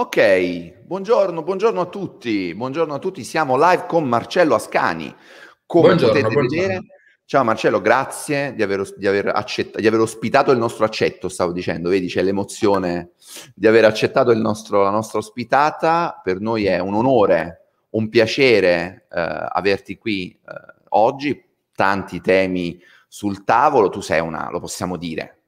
Ok, buongiorno, buongiorno, a tutti, buongiorno a tutti, siamo live con Marcello Ascani, come buongiorno, potete buongiorno. vedere. Ciao Marcello, grazie di aver, di, aver accett- di aver, ospitato il nostro accetto, stavo dicendo, vedi c'è l'emozione di aver accettato nostro, la nostra ospitata, per noi è un onore, un piacere eh, averti qui eh, oggi, tanti temi sul tavolo, tu sei una, lo possiamo dire,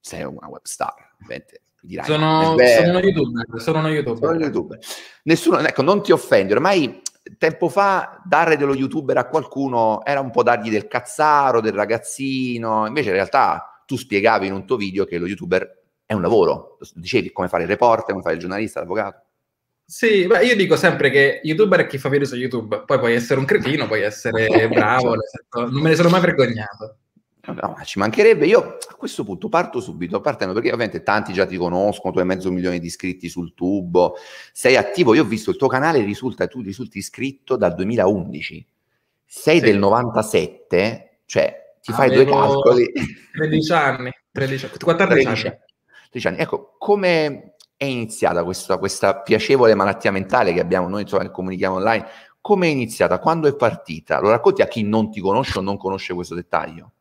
sei una web star, ovviamente Dirai, sono, ah, sono, YouTuber, sono uno YouTuber. Sono YouTuber. Nessuno, ecco, non ti offendi, ormai tempo fa dare dello youtuber a qualcuno era un po' dargli del cazzaro, del ragazzino, invece in realtà tu spiegavi in un tuo video che lo youtuber è un lavoro, dicevi come fare il reporter, come fare il giornalista, l'avvocato. Sì, beh, io dico sempre che youtuber è chi fa video su YouTube, poi puoi essere un cretino, puoi essere bravo, non me ne sono mai vergognato. No, ci mancherebbe, io a questo punto parto subito, partendo perché ovviamente tanti già ti conoscono, tu hai mezzo milione di iscritti sul tubo, sei attivo, io ho visto il tuo canale, risulta, tu risulti iscritto dal 2011, sei sì. del 97, cioè ti fai Avevo due calcoli. 13 anni, 13, 14 13, anni. 13 anni. Ecco, come è iniziata questa, questa piacevole malattia mentale che abbiamo noi, insomma, che comunichiamo online? Come è iniziata? Quando è partita? Lo racconti a chi non ti conosce o non conosce questo dettaglio?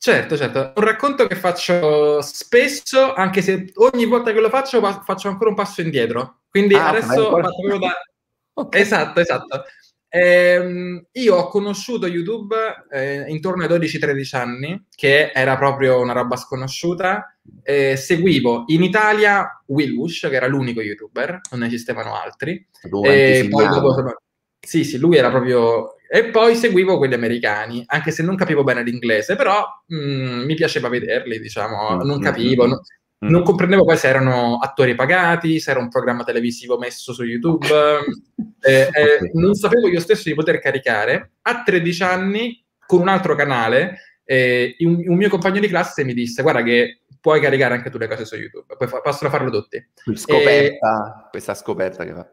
Certo, certo. Un racconto che faccio spesso, anche se ogni volta che lo faccio faccio ancora un passo indietro. Quindi ah, adesso faccio da... okay. Esatto, esatto. Eh, io ho conosciuto YouTube eh, intorno ai 12-13 anni, che era proprio una roba sconosciuta. Eh, seguivo in Italia Wilbush, che era l'unico YouTuber, non esistevano altri. Lui, poi dopo... Sì, sì, lui era proprio e poi seguivo quelli americani, anche se non capivo bene l'inglese, però mh, mm, mi piaceva vederli, diciamo, mm, non mm, capivo. Non, non comprendevo poi se erano attori pagati, se era un programma televisivo messo su YouTube. eh, eh, non sapevo io stesso di poter caricare. A 13 anni, con un altro canale, eh, un, un, mio compagno di classe mi disse: Guarda, che puoi caricare anche tu le cose su YouTube, poi fa, possono farlo tutti. Scoperta, e... Eh, questa scoperta che fa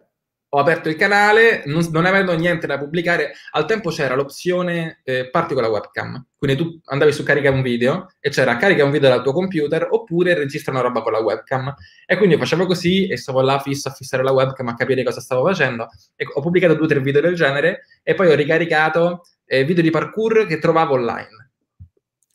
ho aperto il canale, non, non, avendo niente da pubblicare, al tempo c'era l'opzione eh, parti con la webcam. Quindi tu andavi su carica un video e c'era carica un video dal tuo computer oppure registra una roba con la webcam. E quindi facevo così e stavo là fisso a fissare la webcam, a capire cosa stavo facendo. E ho pubblicato due o tre video del genere e poi ho ricaricato eh, video di parkour che trovavo online.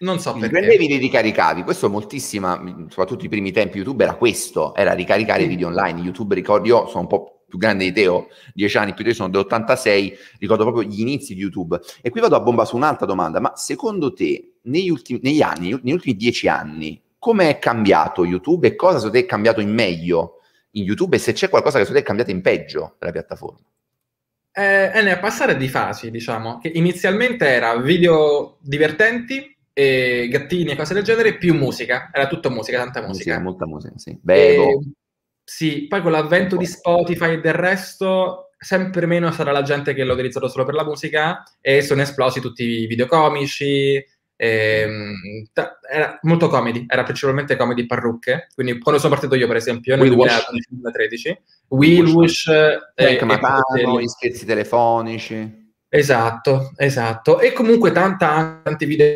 Non so perché. Prendevi e ricaricavi. Questo moltissima, soprattutto i primi tempi YouTube era questo, era ricaricare mm. video online. YouTube ricordo, io sono un po' più grande di Teo, 10 anni più di te, sono dell'86, ricordo proprio gli inizi di YouTube. E qui vado a bomba su un'altra domanda, ma secondo te negli ultimi, negli anni, negli ultimi dieci anni, come è cambiato YouTube e cosa secondo te è cambiato in meglio in YouTube e se c'è qualcosa che secondo te è cambiato in peggio della piattaforma? Eh, è nel passare di fasi, diciamo, che inizialmente era video divertenti, e gattini e cose del genere, più musica. Era tutto musica, tanta musica. musica molta musica, sì. Bevo. E sì, poi con l'avvento di Spotify e del resto, sempre meno sarà la gente che l'ha utilizzato solo per la musica e sono esplosi tutti i videocomici. Ehm, era molto comedy, era principalmente comedy parrucche. Quindi quando sono partito io, per esempio, nel 2013, Willwish, Jack Matano, gli scherzi telefonici. Esatto, esatto. E comunque tanta, tanti video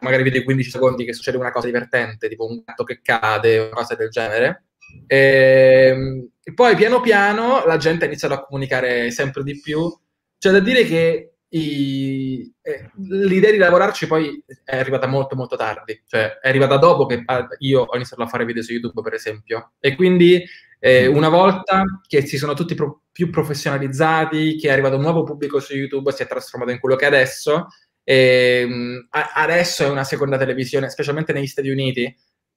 magari video di 15 secondi che succede una cosa divertente, tipo un gatto che cade, una cosa del genere. E, ehm, e poi piano piano la gente ha iniziato a comunicare sempre di più. C'è da dire che i, eh, l'idea di lavorarci poi è arrivata molto molto tardi, cioè è arrivata dopo che ah, io ho iniziato a fare video su YouTube per esempio e quindi eh, mm-hmm. una volta che si sono tutti pro- più professionalizzati, che è arrivato un nuovo pubblico su YouTube, si è trasformato in quello che è adesso, e, ehm, mh, a- adesso è una seconda televisione, specialmente negli Stati Uniti, eh,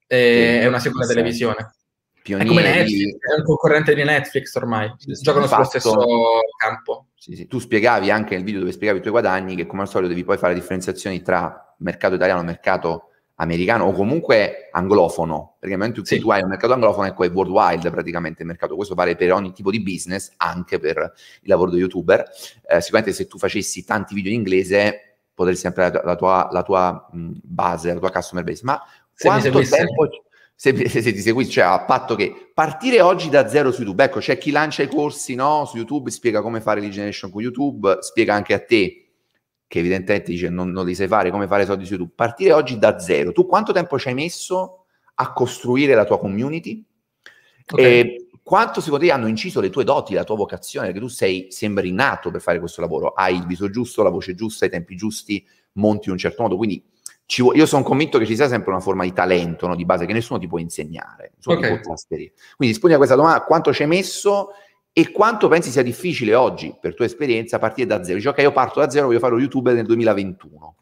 sì, è una seconda sì. televisione pionieri. È come Netflix, è un concorrente di Netflix ormai, giocano sullo stesso campo. Sì, sì. Tu spiegavi anche nel video dove spiegavi i tuoi guadagni che come al solito devi poi fare differenziazioni tra mercato italiano e mercato americano o comunque anglofono, perché nel sì. tu hai un mercato anglofono ecco è worldwide praticamente il mercato, questo vale per ogni tipo di business, anche per il lavoro di youtuber, eh, sicuramente se tu facessi tanti video in inglese potresti ampliare la tua, la tua, mh, base, la tua customer base, ma se quanto tempo se, se, se ti seguissi, cioè a patto che partire oggi da zero su YouTube, ecco, c'è chi lancia i corsi no, su YouTube, spiega come fare le generation con YouTube, spiega anche a te che evidentemente dice non, non li sai fare, come fare soldi su YouTube, partire oggi da zero. Tu quanto tempo ci hai messo a costruire la tua community? Okay. E quanto secondo te hanno inciso le tue doti, la tua vocazione? Perché tu sei, sembri nato per fare questo lavoro, hai il viso giusto, la voce giusta, i tempi giusti, monti in un certo modo, quindi vu- io sono convinto che ci sia sempre una forma di talento no? di base che nessuno ti può insegnare, solo okay. Quindi rispondi a questa domanda, quanto ci hai messo e quanto pensi sia difficile oggi, per tua esperienza, partire da zero? Dici, ok, io parto da zero, voglio fare lo youtuber nel 2021.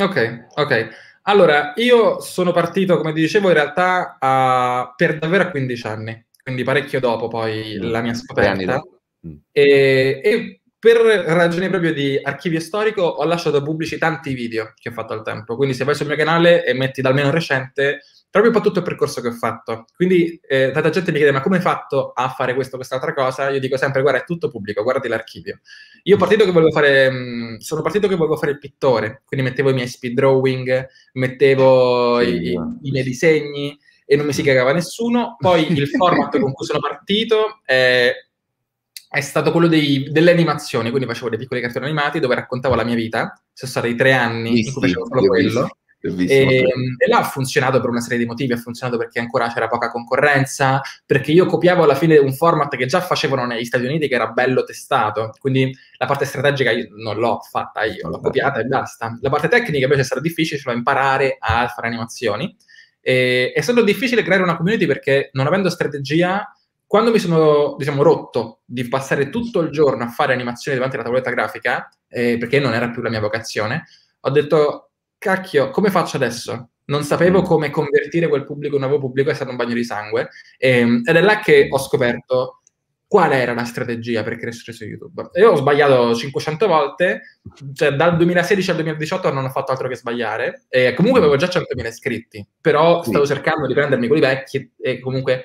Ok, ok. Allora, io sono partito, come ti dicevo, in realtà a, per davvero a 15 anni, quindi parecchio dopo poi mm. la mia scoperta. Mm. E, e, per ragioni proprio di archivio storico ho lasciato pubblici tanti video che ho fatto al tempo, quindi se vai sul mio canale e metti dal meno recente, proprio per tutto il percorso che ho fatto. Quindi eh, tanta gente mi chiede ma come hai fatto a fare questo, o quest'altra cosa? Io dico sempre guarda è tutto pubblico, guardati l'archivio. Io partito che volevo fare, mh, sono partito che volevo fare il pittore, quindi mettevo i miei speed drawing, mettevo sì, i, i, esatto. i miei disegni e non mi si cagava nessuno. Poi il format con cui sono partito è è stato quello dei, delle animazioni, quindi facevo dei piccoli cartoni animati dove raccontavo la mia vita, sono stati tre anni visto, in cui facevo solo quello. Visto, e, ehm, e, là ha funzionato per una serie di motivi, ha funzionato perché ancora c'era poca concorrenza, perché io copiavo alla fine un format che già facevano negli Stati Uniti che era bello testato, quindi la parte strategica non l'ho fatta io, l'ho copiata e basta. La parte tecnica invece è stata difficile, cioè imparare a fare animazioni. E, è stato difficile creare una community perché non avendo strategia quando mi sono diciamo, rotto di passare tutto il giorno a fare animazioni davanti alla tavoletta grafica, eh, perché non era più la mia vocazione, ho detto, cacchio, come faccio adesso? Non sapevo mm. come convertire quel pubblico in un nuovo pubblico, è stato un bagno di sangue. Eh, ed è là che ho scoperto qual era la strategia per crescere su YouTube. Io ho sbagliato 500 volte, cioè dal 2016 al 2018 non ho fatto altro che sbagliare, e comunque avevo già 100.000 iscritti, però stavo cercando di prendermi quelli vecchi e comunque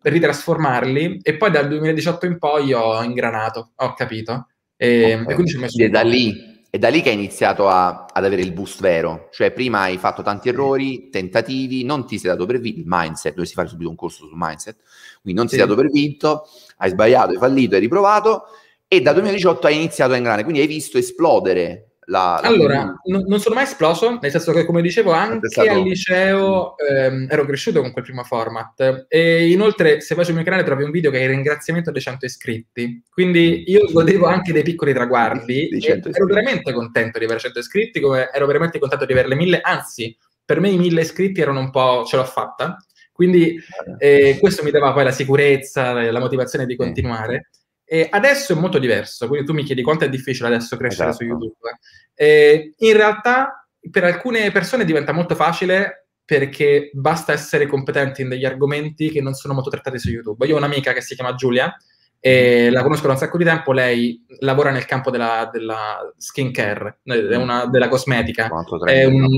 ritrasformarli e poi dal 2018 in poi ho ingranato, ho capito. E, okay. e quindi ci ho messo... E da lì è da lì che hai iniziato a, ad avere il boost vero, cioè prima hai fatto tanti errori, tentativi, non ti sei dato per vinto, il mindset, dovresti fare subito un corso sul mindset, quindi non ti sei dato per vinto, hai sbagliato, hai fallito, hai riprovato e da 2018 hai iniziato a ingranare, quindi hai visto esplodere la, la allora, non, non sono mai esploso, nel senso che come dicevo anche stato... al liceo mm. ehm, ero cresciuto con quel primo format e inoltre se vai sul mio canale trovi un video che è il ringraziamento dei 100 iscritti, quindi mm. io godevo anche dei piccoli traguardi ero veramente contento di avere 100 iscritti, come ero veramente contento di averle le 1000, anzi per me i 1000 iscritti erano un po' ce l'ho fatta, quindi eh, questo mi dava poi la sicurezza, la motivazione di continuare. E adesso è molto diverso, quindi tu mi chiedi quanto è difficile adesso crescere esatto. su YouTube. E in realtà per alcune persone diventa molto facile perché basta essere competenti in degli argomenti che non sono molto trattati su YouTube. Io ho un'amica che si chiama Giulia, e mm. la conosco da un sacco di tempo, lei lavora nel campo della, della skincare, mm. una, della cosmetica, un,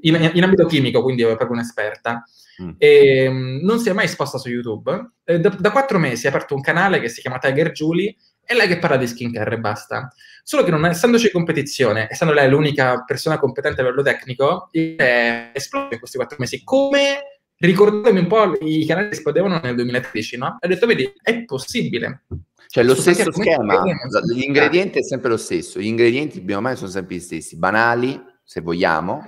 in, in ambito chimico, quindi è proprio un'esperta. Mm. E, ehm, non si è mai esposta su YouTube. Eh, da, da quattro mesi ha aperto un canale che si chiama Tiger Julie e lei che parla di skincare e basta. Solo che non essendoci competizione, essendo lei l'unica persona competente a livello tecnico, è esploso in questi quattro mesi. Come ricordandomi un po' i canali che esplodevano nel 2013, no? Ha detto, vedi, è possibile. Cioè lo stesso schema, l'ingrediente è sempre lo stesso, gli ingredienti bene o meno, sono sempre gli stessi, banali se vogliamo,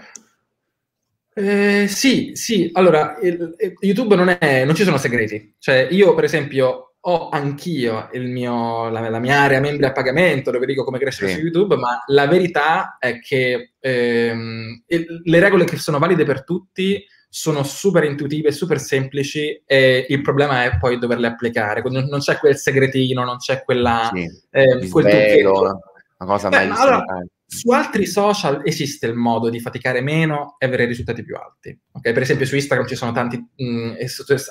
eh, sì, sì, allora, il, il eh, YouTube non, è, non ci sono segreti. Cioè, io per esempio ho anch'io mio, la, la, mia area membri a pagamento dove dico come crescere sì. su YouTube, ma la verità è che ehm, il, le regole che sono valide per tutti sono super intuitive, super semplici e il problema è poi doverle applicare. Non, non c'è quel segretino, non c'è quella, sì, eh, quel trucchetto. Una cosa Beh, allora, su altri social esiste il modo di faticare meno e avere risultati più alti. Okay? Per esempio su Instagram ci sono tanti, mh, mm,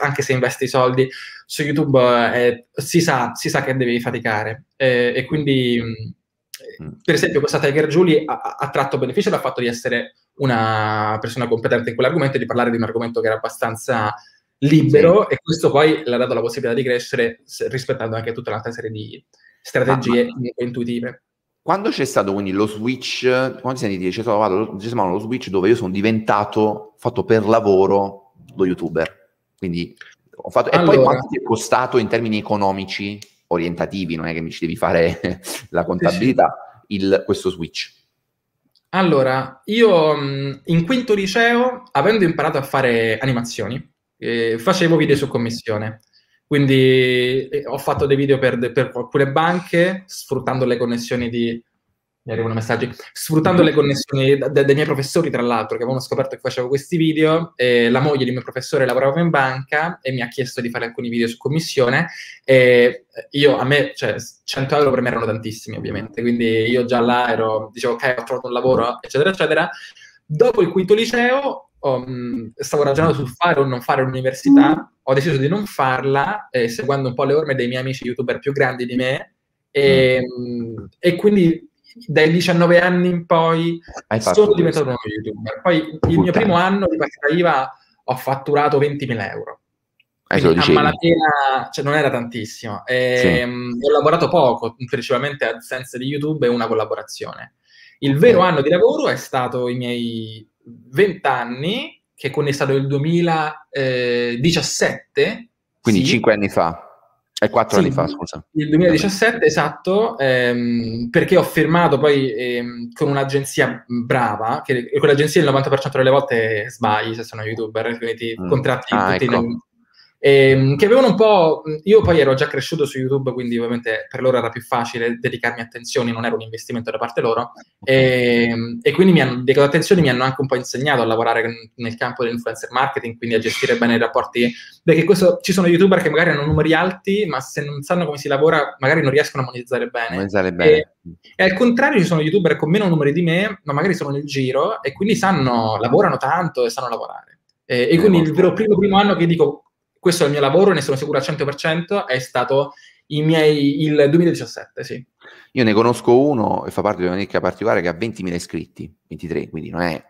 anche se investi soldi, su YouTube eh, si, sa, si, sa, che devi faticare. Eh, e quindi, mh, mm, mm. per esempio, questa Tiger Julie ha, ha tratto beneficio dal fatto di essere una persona competente in quell'argomento e di parlare di un argomento che era abbastanza libero sì. e questo poi le ha dato la possibilità di crescere rispettando anche tutta un'altra serie di strategie ah, ma... intuitive. Quando c'è stato quindi lo switch, quando ti senti c'è stato c'è stato lo switch dove io sono diventato, fatto per lavoro, lo youtuber. Quindi ho fatto... Allora. E poi quanto ti è costato in termini economici, orientativi, non è che mi ci devi fare la contabilità, il, questo switch? Allora, io mm, in quinto liceo, avendo imparato a fare animazioni, eh, facevo video su commissione. Quindi eh, ho fatto dei video per, per, alcune banche, sfruttando le connessioni di... Mi arrivano messaggi. Sfruttando le connessioni da, dei miei professori, tra l'altro, che avevano scoperto che facevo questi video, eh, la moglie di mio professore lavorava in banca e mi ha chiesto di fare alcuni video su commissione. E io, a me, cioè, 100 euro per me erano tantissimi, ovviamente. Quindi io già là ero, dicevo, ok, ho trovato un lavoro, eccetera, eccetera. Dopo il quinto liceo ho, stavo ragionando sul fare o non fare l'università, mm. ho deciso di non farla, eh, seguendo un po' le orme dei miei amici youtuber più grandi di me, e, mm. e quindi dai 19 anni in poi Hai sono diventato uno youtuber. Poi il Puttana. mio primo anno di partita IVA ho fatturato 20.000 euro. Eh, a malapena, cioè, non era tantissimo. E, sì. mh, ho lavorato poco, principalmente a AdSense di YouTube e una collaborazione. Il vero anno di lavoro è stato i miei 20 anni, che quindi è stato il 2017. Eh, quindi sì. 5 anni fa. È eh, 4 sì, anni fa, scusa. Il 2017, esatto, ehm, perché ho firmato poi ehm, con un'agenzia brava, che quell'agenzia il 90% delle volte sbagli se sono youtuber, quindi ti mm. contratti ah, tutti ecco ehm, che avevano un po'... Io poi ero già cresciuto su YouTube, quindi ovviamente per loro era più facile dedicarmi attenzioni, non era un investimento da parte loro, ehm, e quindi mi hanno dedicato attenzioni, mi hanno anche un po' insegnato a lavorare nel campo dell'influencer marketing, quindi a gestire bene i rapporti, perché questo, ci sono youtuber che magari hanno numeri alti, ma se non sanno come si lavora magari non riescono a monetizzare bene. Monetizzare bene. E, e al contrario ci sono youtuber con meno numeri di me, ma magari sono nel giro e quindi sanno, lavorano tanto e sanno lavorare. Eh, e quindi il vero primo, primo anno che dico questo è il mio lavoro, ne sono sicuro al 100%, è stato miei, il 2017, sì. Io ne conosco uno e fa parte di una nicchia particolare che ha 20.000 iscritti, 23, quindi non è...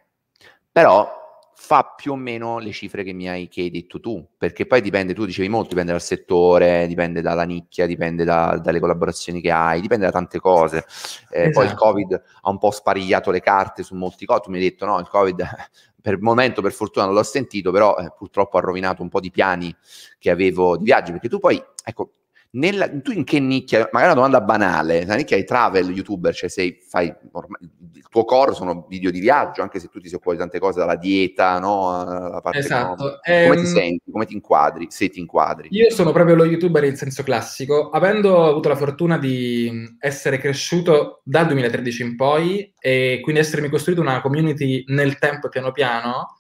Però fa più o meno le cifre che mi hai, che hai detto tu, perché poi dipende, tu dicevi molto, dipende dal settore, dipende dalla nicchia, dipende da, dalle collaborazioni che hai, dipende da tante cose. Eh, esatto. Poi il esatto. Covid ha un po' sparigliato le carte su molti cose, tu mi hai detto no, il Covid per il momento per fortuna non l'ho sentito, però eh, purtroppo ha rovinato un po' di piani che avevo di viaggi, perché tu poi, ecco, nella, tu in che nicchia? Magari una domanda banale, la nicchia è travel, youtuber, cioè sei, fai, il tuo core sono video di viaggio, anche se tu ti occupi di tante cose, dalla dieta, no? esatto. Ehm, Come ti ehm, senti? Come ti inquadri? Se ti inquadri. Io sono proprio lo youtuber in senso classico, avendo avuto la fortuna di essere cresciuto dal 2013 in poi e quindi essermi costruito una community nel tempo piano piano,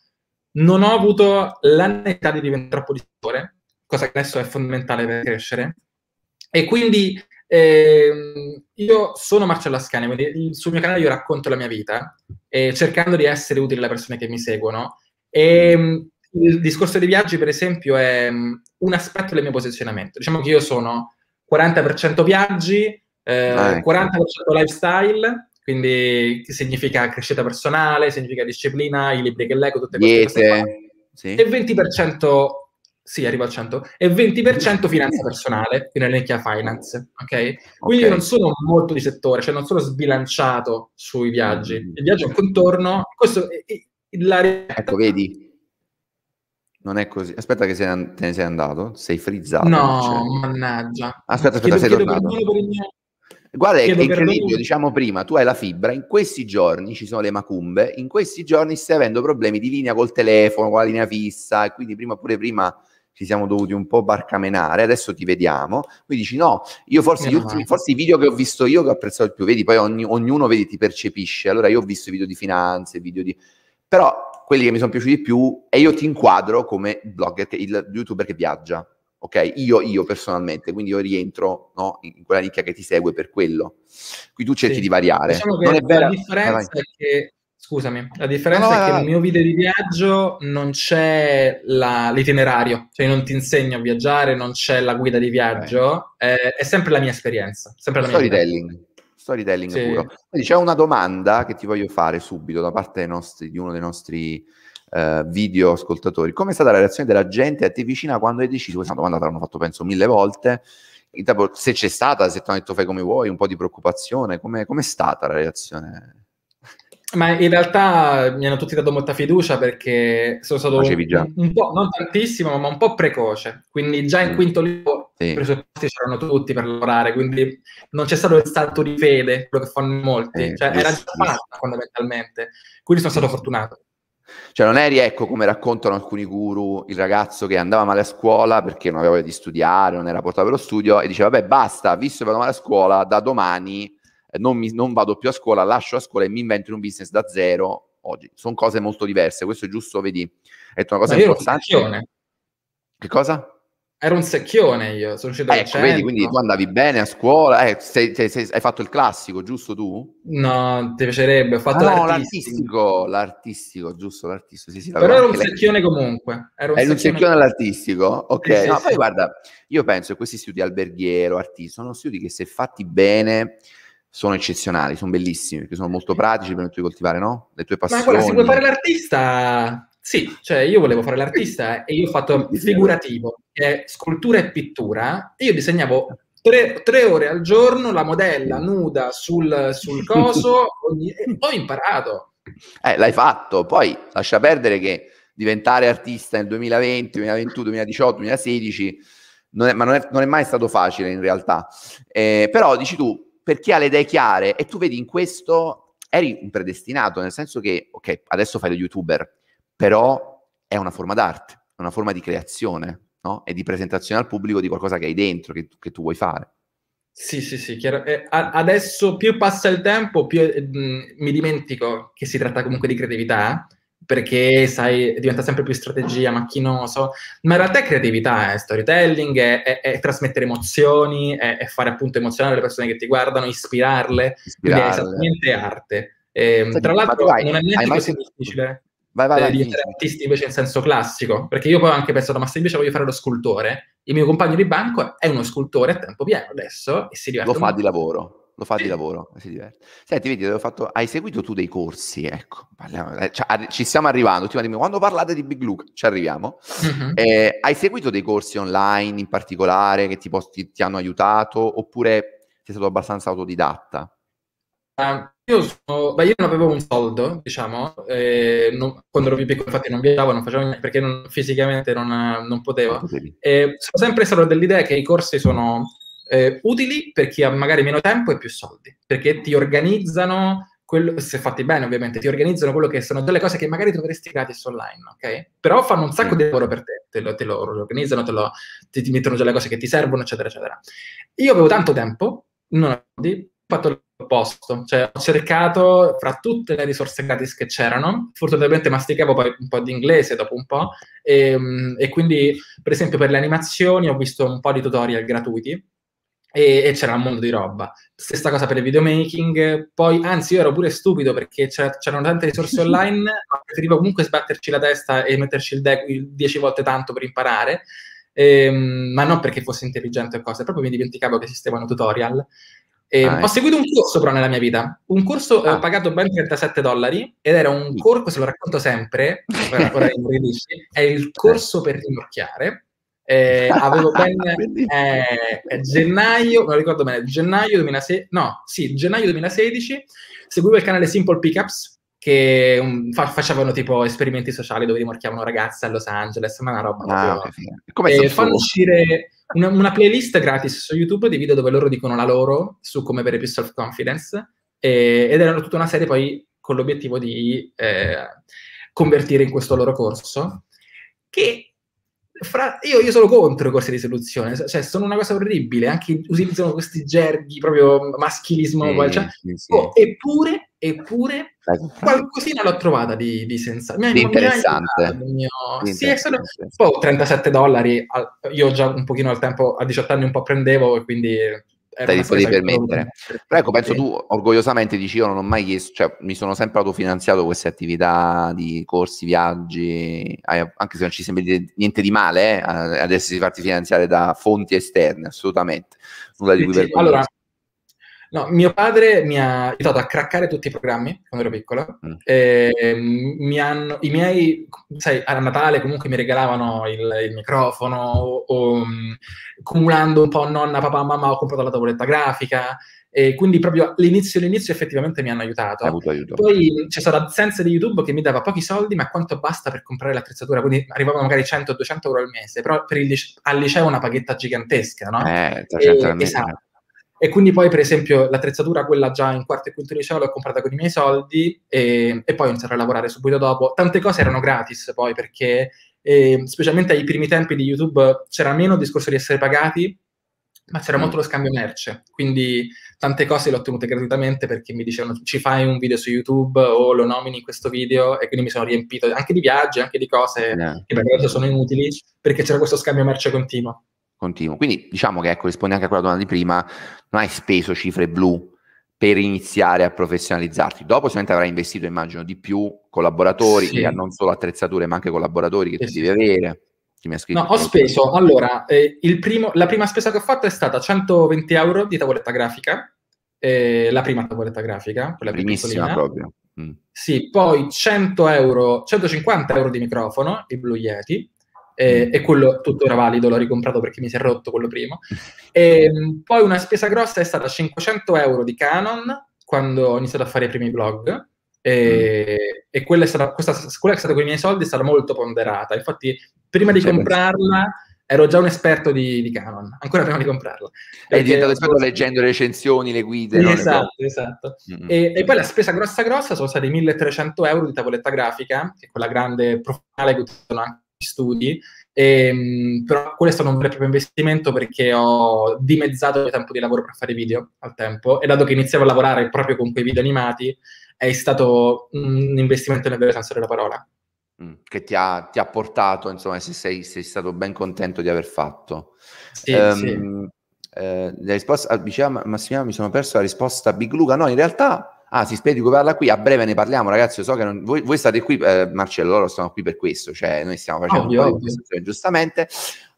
non ho avuto la di diventare troppo discutere, cosa che adesso è fondamentale per crescere e quindi eh, io sono Marcello Ascani, quindi sul mio canale io racconto la mia vita, eh, cercando di essere utile alle persone che mi seguono. E ehm, il discorso dei viaggi, per esempio, è mm, un aspetto del mio posizionamento. Diciamo che io sono 40% viaggi, eh, ah, ecco. 40% lifestyle, quindi significa crescita personale, significa disciplina, i libri che leggo, tutte queste Diete. cose. Sì. E 20% sì, arrivo al 100, e 20% finanza personale, quindi l'elenchia finance, ok? Quindi okay. io non sono molto di settore, cioè non sono sbilanciato sui viaggi. Mm. Il viaggio è un contorno, questo è, è, la realtà. Ecco, vedi, non è così. Aspetta che sei, te ne sei andato, sei frizzato. No, cioè. mannaggia. Aspetta, aspetta, chiedo, sei chiedo tornato. Mio... Guarda, chiedo è incredibile, diciamo prima, tu hai la fibra, in questi giorni ci sono le macumbe, in questi giorni stai avendo problemi di linea col telefono, con la linea fissa, e quindi prima pure prima ci siamo dovuti un po' barcamenare, adesso ti vediamo. Lui dici no, io forse, gli ultimi, forse i video che ho visto io che ho apprezzato il più, vedi, poi ogni, ognuno vedi, ti percepisce. Allora io ho visto i video di finanze, video di... Però quelli che mi sono piaciuti di più e io ti inquadro come blogger, il youtuber che viaggia, ok? Io, io personalmente, quindi io rientro no, in quella nicchia che ti segue per quello. Qui tu cerchi sì. di variare. Diciamo non è la vera... differenza eh, è che Scusami, la differenza no, è che nel mio video di viaggio non c'è la, l'itinerario, cioè non ti insegno a viaggiare, non c'è la guida di viaggio, okay. Eh, è, sempre la mia esperienza. Sempre la mia storytelling, storytelling sì. puro. Quindi c'è una domanda che ti voglio fare subito da parte nostri, di uno dei nostri uh, video ascoltatori. Come è stata la reazione della gente a te vicina quando hai deciso? Questa domanda te l'hanno fatto penso mille volte se c'è stata, se ti hanno detto fai come vuoi, un po' di preoccupazione, come è stata la reazione? Ma in realtà mi hanno tutti dato molta fiducia perché sono stato un, un, po', non tantissimo, ma un po' precoce. Quindi già in mm. quinto libro sì. i presupposti c'erano tutti per lavorare, quindi non c'è stato il salto di fede, quello che fanno molti. Eh, cioè, yes, era già fatta yes. fondamentalmente. Quindi sono stato fortunato. Cioè non eri, ecco, come raccontano alcuni guru, il ragazzo che andava male a scuola perché non aveva voglia di studiare, non era portato per lo studio e diceva, vabbè, basta, visto che vado male a scuola, da domani eh, non, mi, non vado più a scuola, lascio a scuola e mi invento un business da zero oggi. Sono cose molto diverse, questo è giusto, vedi, è una cosa importante. Che cosa? Ero un secchione io, sono uscito eh, ecco, vedi, quindi tu andavi bene a scuola, eh, sei, sei, sei, hai fatto il classico, giusto tu? No, ti piacerebbe, ho fatto ah, l'artistico. No, l'artistico, l'artistico, giusto, l'artistico, sì, sì, Però era un secchione comunque. Ero un, secchione... un secchione all'artistico? Ok, sì, no, sì, poi guarda, io penso che questi studi alberghiero, artistico, sono studi che se fatti bene sono eccezionali, sono bellissimi, perché sono molto pratici, per di coltivare no? le tue passioni. Ma guarda, se vuoi fare l'artista, sì, cioè io volevo fare l'artista e io ho fatto figurativo, che è scultura e pittura, io disegnavo tre, tre ore al giorno la modella nuda sul, sul coso, e ho imparato. Eh, l'hai fatto, poi lascia perdere che diventare artista nel 2020, 2021, 2018, 2016 non è, ma non è, non è mai stato facile in realtà. Eh, però dici tu, per chi ha le idee chiare e tu vedi in questo eri un predestinato, nel senso che, ok, adesso fai lo youtuber, però è una forma d'arte, è una forma di creazione no? e di presentazione al pubblico di qualcosa che hai dentro, che, che tu vuoi fare. Sì, sì, sì, chiaro. Eh, adesso più passa il tempo, più eh, mi dimentico che si tratta comunque di creatività, eh? perché sai, diventa sempre più strategia, macchinoso, ma in realtà è creatività, è eh, storytelling, è, è, è trasmettere emozioni, è, è, fare appunto emozionare le persone che ti guardano, ispirarle, ispirarle. è esattamente arte. E, ehm, tra l'altro vai, non è neanche così sentito? difficile eh, vai, vai, vai, diventare artisti invece in senso classico, perché io poi ho anche pensato, ma se invece voglio fare lo scultore, il mio compagno di banco è uno scultore a tempo pieno adesso e si diverte. Lo fa di lavoro lo fa di lavoro si diverte. Senti, vedi, fatto, hai seguito tu dei corsi, ecco, parliamo, cioè, ci stiamo arrivando, dimmi, quando parlate di Big Look, ci arriviamo. Mm-hmm. Eh, hai seguito dei corsi online in particolare che ti, ti, ti hanno aiutato oppure sei stato abbastanza autodidatta? Uh, io, sono, beh, io, non avevo un soldo, diciamo, eh, non, quando ero più piccolo infatti non viaggiavo, non facevo niente perché non, fisicamente non, non potevo. E eh, sono sempre stato dell'idea che i corsi sono eh, utili per chi ha magari meno tempo e più soldi, perché ti organizzano, quello, se fatti bene ovviamente, ti organizzano quello che sono delle cose che magari troveresti gratis online, ok? Però fanno un sacco di lavoro per te, te lo, te lo organizzano, te lo, ti, ti, mettono già le cose che ti servono, eccetera, eccetera. Io avevo tanto tempo, non ho soldi, ho fatto l'opposto, cioè ho cercato fra tutte le risorse gratis che c'erano, fortunatamente masticavo poi un po' di inglese dopo un po', e, ehm, e quindi per esempio per le animazioni ho visto un po' di tutorial gratuiti, e, e, c'era un mondo di roba. Stessa cosa per il videomaking, poi anzi io ero pure stupido perché c'erano tante risorse online, ma preferivo comunque sbatterci la testa e metterci il deck dieci volte tanto per imparare, e, ehm, ma non perché fosse intelligente o cose, proprio mi dimenticavo che esistevano tutorial. E, ehm, ah, ho ecco. seguito un corso però nella mia vita, un corso eh, ah. ho pagato ben 37 dollari ed era un mm. corso, se lo racconto sempre, ora, ora è il corso per rimorchiare eh, avevo ben eh, gennaio, non ricordo bene, gennaio 2016, no, sì, gennaio 2016, seguivo il canale Simple Pickups che un, mm, fa, facevano tipo esperimenti sociali dove rimorchiavano ragazze a Los Angeles, ma una roba ah, proprio... Eh, fanno uscire una, una, playlist gratis su YouTube di video dove loro dicono la loro su come avere più self-confidence eh, ed erano tutta una serie poi con l'obiettivo di eh, convertire in questo loro corso che fra, io, io, sono contro i corsi di seduzione, cioè sono una cosa orribile, anche utilizzano questi gerghi proprio maschilismo, sì, cioè, sì, sì. Oh, eppure, eppure qualcosina l'ho trovata di, di sensato. Di interessante. Mio... Sì, interessante. Solo... Poi 37 dollari, io già un pochino al tempo, a 18 anni un po' prendevo e quindi te li potevi permettere. Però ecco, penso tu orgogliosamente dici io non ho mai chiesto, cioè mi sono sempre autofinanziato queste attività di corsi, viaggi, anche se non ci sembra niente di male eh, ad essersi fatti finanziare da fonti esterne, assolutamente. Nulla di cui sì, allora, No, mio padre mi ha aiutato a craccare tutti i programmi quando ero piccolo. Mm. E, ehm, mi hanno, I miei, sai, a Natale comunque mi regalavano il, il microfono, o, o, mm, cumulando un po' nonna, papà, mamma, ho comprato la tavoletta grafica. E quindi proprio all'inizio, all'inizio effettivamente mi hanno aiutato. Ha avuto aiuto. Poi c'è stata l'assenza di YouTube che mi dava pochi soldi, ma quanto basta per comprare l'attrezzatura, quindi arrivavano magari 100-200 euro al mese, però per il, al liceo una paghetta gigantesca, no? Eh, 300 e, cioè, cioè, esatto. E quindi poi, per esempio, l'attrezzatura, quella già in quarto e quinto liceo, l'ho comprata con i miei soldi e, e poi ho iniziato a lavorare subito dopo. Tante cose erano gratis poi, perché eh, specialmente ai primi tempi di YouTube c'era meno il discorso di essere pagati, ma c'era mm. molto lo scambio merce. Quindi tante cose le ho ottenute gratuitamente perché mi dicevano ci fai un video su YouTube o lo nomini in questo video e quindi mi sono riempito anche di viaggi, anche di cose no. Eh. che per adesso sono inutili, perché c'era questo scambio merce continuo continuo. Quindi diciamo che ecco, risponde anche a quella domanda di prima, non hai speso cifre blu per iniziare a professionalizzarti. Dopo sicuramente avrai investito, immagino, di più collaboratori, sì. non solo attrezzature, ma anche collaboratori che sì. tu devi avere. No, ho speso. Allora, eh, primo, la prima spesa che ho fatto è stata 120 euro di tavoletta grafica, eh, la prima tavoletta grafica, quella primissima proprio. Mm. Sì, poi 100 euro, 150 euro di microfono, il Blue Yeti, eh, e quello tuttora valido, l'ho ricomprato perché mi si è rotto quello prima. E, ehm, poi una spesa grossa è stata 500 euro di Canon quando ho iniziato a fare i primi vlog. E, mm. e quella, è stata, questa, quella che è stata con i miei soldi è stata molto ponderata. Infatti, prima di C'è comprarla, penso ero già un esperto di, di, Canon, ancora prima di comprarla. È diventato esperto sono... leggendo le recensioni, le guide. Sì, esatto, le... esatto. mm E, e, poi la spesa grossa grossa sono stati 1300 euro di tavoletta grafica, che è quella grande professionale che usano anche studi, e, ehm, però quello è stato un vero e proprio investimento perché ho dimezzato il tempo di lavoro per fare video al tempo e dato che iniziavo a lavorare proprio con quei video animati è stato un investimento nel vero senso della parola. Mm, che ti ha, ti ha portato, insomma, se sei, sei, stato ben contento di aver fatto. Sì, um, sì. Eh, la risposta, ah, diceva Massimiliano, mi sono perso la risposta Big Luca. No, in realtà ah si spera di cui parla qui, a breve ne parliamo ragazzi, io so che non... voi, voi, state qui, eh, Marcello, loro sono qui per questo, cioè noi stiamo facendo ovvio, giustamente.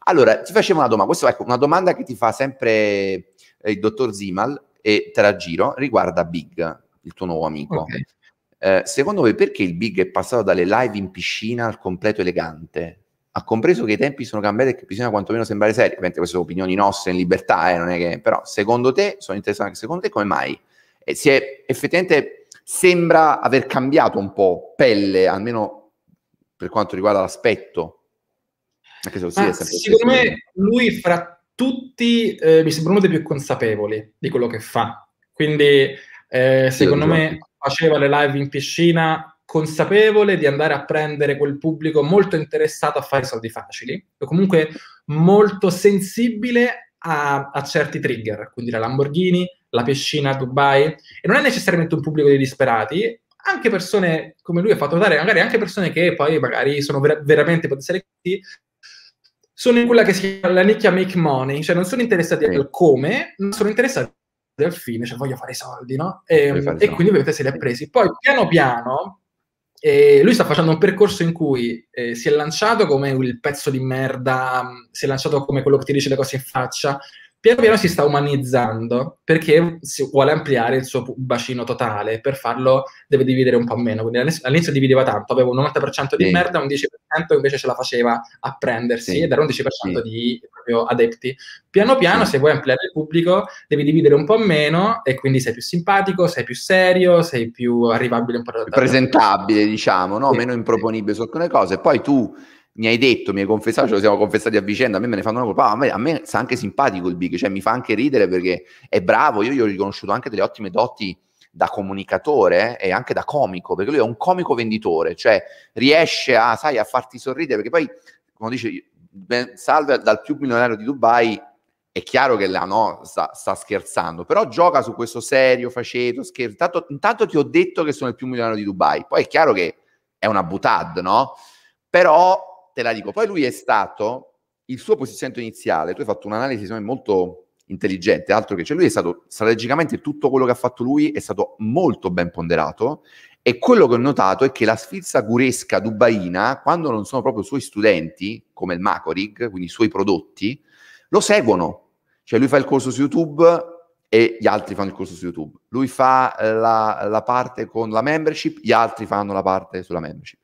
Allora, ti facevo una domanda, questa ecco, una domanda che ti fa sempre eh, il dottor Zimal e te la giro, riguarda Big, il tuo nuovo amico. Okay. Eh, secondo voi perché il Big è passato dalle live in piscina al completo elegante? Ha compreso che i tempi sono cambiati e che bisogna quantomeno sembrare seri, mentre queste sono opinioni nostre in libertà, eh, non è che... però secondo te, sono interessato anche secondo te come mai? si è effettivamente sembra aver cambiato un po' pelle, almeno per quanto riguarda l'aspetto. Anche se ah, secondo me lui fra tutti eh, mi sembra uno dei più consapevoli di quello che fa. Quindi eh, secondo me esatto. faceva le live in piscina consapevole di andare a prendere quel pubblico molto interessato a fare soldi facili, o comunque molto sensibile a, a certi trigger, quindi la Lamborghini, la piscina a Dubai, e non è necessariamente un pubblico di disperati, anche persone, come lui ha fatto notare, magari anche persone che poi magari sono ver- veramente potenziali, sono in quella che si chiama la nicchia make money, cioè non sono interessati al come, non sono interessati al fine, cioè voglio fare i soldi, no? Ehm, e, e quindi ovviamente se li ha presi. Poi piano piano eh, lui sta facendo un percorso in cui eh, si è lanciato come il pezzo di merda, mm, si è lanciato come quello che ti dice le cose in faccia, piano piano si sta umanizzando perché si vuole ampliare il suo bacino totale, per farlo deve dividere un po' meno, quindi all'inizio divideva tanto, aveva un 90% di sì. merda, un 10% invece ce la faceva a prendersi sì. ed era un 10% sì. di proprio adepti. Piano piano se vuoi ampliare il pubblico devi dividere un po' meno e quindi sei più simpatico, sei più serio, sei più arrivabile un po' da... Presentabile diciamo, no? meno improponibile su alcune cose, poi tu mi hai detto, mi hai confessato, ce lo siamo confessati a vicenda, a me me ne fanno una colpa, a me, a me sta anche simpatico il Big, cioè mi fa anche ridere perché è bravo, io gli ho riconosciuto anche delle ottime doti da comunicatore e anche da comico, perché lui è un comico venditore, cioè riesce a, sai, a farti sorridere, perché poi, come dice, ben, salve dal più milionario di Dubai, è chiaro che la no, sta, sta scherzando, però gioca su questo serio, faceto, scherzo, intanto, intanto ti ho detto che sono il più milionario di Dubai, poi è chiaro che è una butad, no? Però te la dico. Poi lui è stato, il suo posizionamento iniziale, tu hai fatto un'analisi secondo me molto intelligente, altro che, cioè lui è stato strategicamente tutto quello che ha fatto lui è stato molto ben ponderato e quello che ho notato è che la sfilza guresca dubaina, quando non sono proprio suoi studenti, come il Macorig, quindi i suoi prodotti, lo seguono. Cioè lui fa il corso su YouTube e gli altri fanno il corso su YouTube. Lui fa eh, la, la parte con la membership, gli altri fanno la parte sulla membership.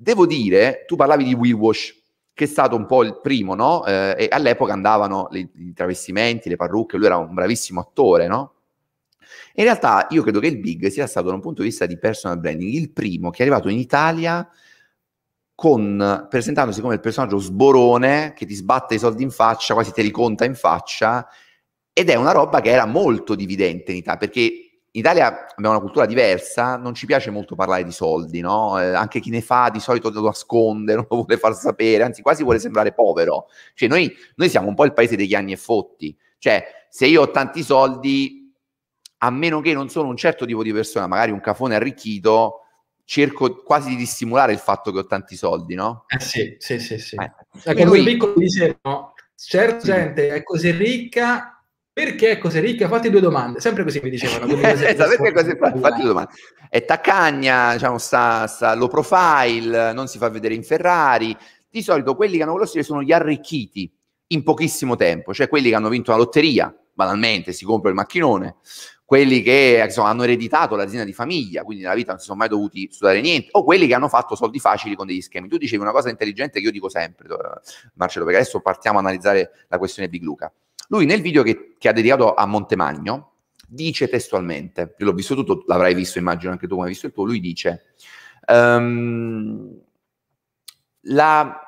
Devo dire, tu parlavi di Will Wash, che è stato un po' il primo, no? Eh, e all'epoca andavano le, i travestimenti, le parrucche, lui era un bravissimo attore, no? In realtà io credo che il Big sia stato da un punto di vista di personal branding il primo che è arrivato in Italia con, presentandosi come il personaggio sborone che ti sbatte i soldi in faccia, quasi te li conta in faccia ed è una roba che era molto dividente in Italia perché in Italia abbiamo una cultura diversa, non ci piace molto parlare di soldi, no? Eh, anche chi ne fa di solito lo nasconde, non lo vuole far sapere, anzi quasi vuole sembrare povero. Cioè noi, noi siamo un po' il paese degli anni e fotti, cioè se io ho tanti soldi, a meno che non sono un certo tipo di persona, magari un cafone arricchito, cerco quasi di dissimulare il fatto che ho tanti soldi, no? Eh sì, sì, sì, sì. Eh, lui... Ecco, ecco, piccolo dicevo, certa gente è così ricca perché è così ricca? Fatti due domande. Sempre così mi dicevano. esatto, perché così fatti, due domande. È taccagna, diciamo, sta, sta low profile, non si fa vedere in Ferrari. Di solito quelli che hanno quello stile sono gli arricchiti in pochissimo tempo, cioè quelli che hanno vinto la lotteria, banalmente, si compra il macchinone, quelli che insomma, hanno ereditato l'azienda di famiglia, quindi nella vita non si sono mai dovuti studiare niente, o quelli che hanno fatto soldi facili con degli schemi. Tu dicevi una cosa intelligente che io dico sempre, eh, Marcello, perché adesso partiamo a analizzare la questione Big Luca. Lui nel video che, che ha dedicato a Montemagno dice testualmente, io l'ho visto tutto, l'avrai visto immagino anche tu come hai visto il tuo, lui dice, um, la,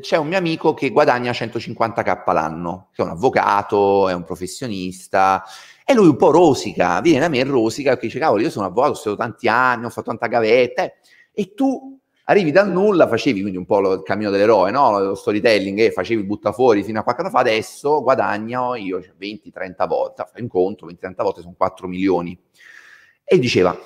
c'è un mio amico che guadagna 150k l'anno, che è un avvocato, è un professionista, e lui un po' rosica, viene da me e rosica, che dice, cavolo, io sono avvocato, ho studiato tanti anni, ho fatto tanta gavetta, e tu arrivi dal nulla, facevi quindi un po' il cammino dell'eroe, no? lo storytelling, e eh, facevi facevi buttafuori fino a qualcosa fa, adesso guadagno io 20-30 cioè, volte, fai un 20-30 volte sono 4 milioni. E diceva,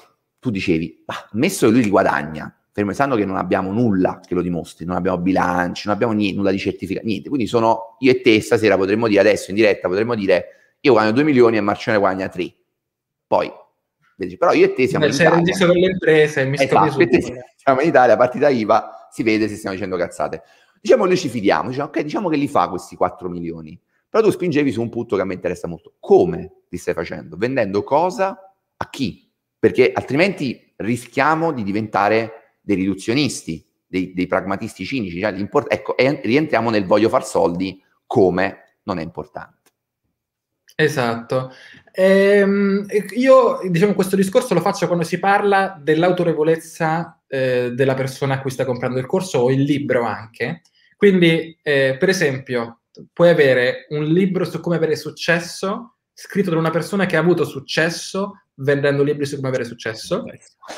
tu dicevi, bah, messo che lui li guadagna, fermo sanno che non abbiamo nulla che lo dimostri, non abbiamo bilanci, non abbiamo niente, nulla di certificato, niente. Quindi sono io e te stasera potremmo dire, adesso in diretta potremmo dire, io guadagno 2 milioni e Marcione guadagna 3. Poi però io e te siamo Beh, in Italia. C'è il delle imprese, mi esatto, siamo in Italia, partita IVA, si vede se stiamo dicendo cazzate. Diciamo noi ci fidiamo, diciamo, ok, diciamo che li fa questi 4 milioni, però tu spingevi su un punto che a me interessa molto. Come li stai facendo? Vendendo cosa a chi? Perché altrimenti rischiamo di diventare dei riduzionisti, dei, dei pragmatisti cinici. Cioè ecco, e rientriamo nel voglio far soldi come non è importante. Esatto. Ehm, io diciamo questo discorso lo faccio quando si parla dell'autorevolezza eh, della persona a cui sta comprando il corso o il libro anche. Quindi, eh, per esempio, puoi avere un libro su come avere successo scritto da una persona che ha avuto successo vendendo libri su come avere successo,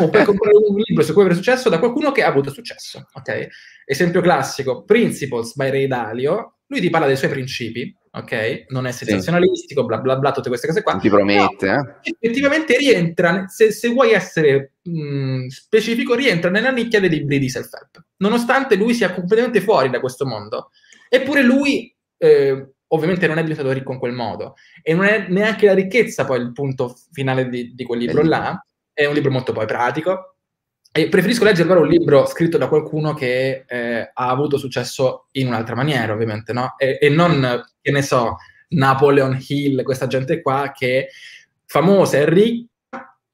o puoi comprare un libro su come avere successo da qualcuno che ha avuto successo. Okay? Esempio classico, Principles by Ray Dalio, lui ti parla dei suoi principi, ok? Non è sensazionalistico, sì. bla bla bla, tutte queste cose qua. Non ti promette, eh? Effettivamente rientra, se, se vuoi essere mh, mm, specifico, rientra nella nicchia dei libri di self-help, nonostante lui sia completamente fuori da questo mondo. Eppure lui... Eh, ovviamente non è diventato ricco in quel modo. E non è neanche la ricchezza poi il punto finale di, di quel libro eh, là. È un libro molto poi pratico. E preferisco leggere però un libro scritto da qualcuno che eh, ha avuto successo in un'altra maniera, ovviamente, no? E, e non, che ne so, Napoleon Hill, questa gente qua che è famosa e ricca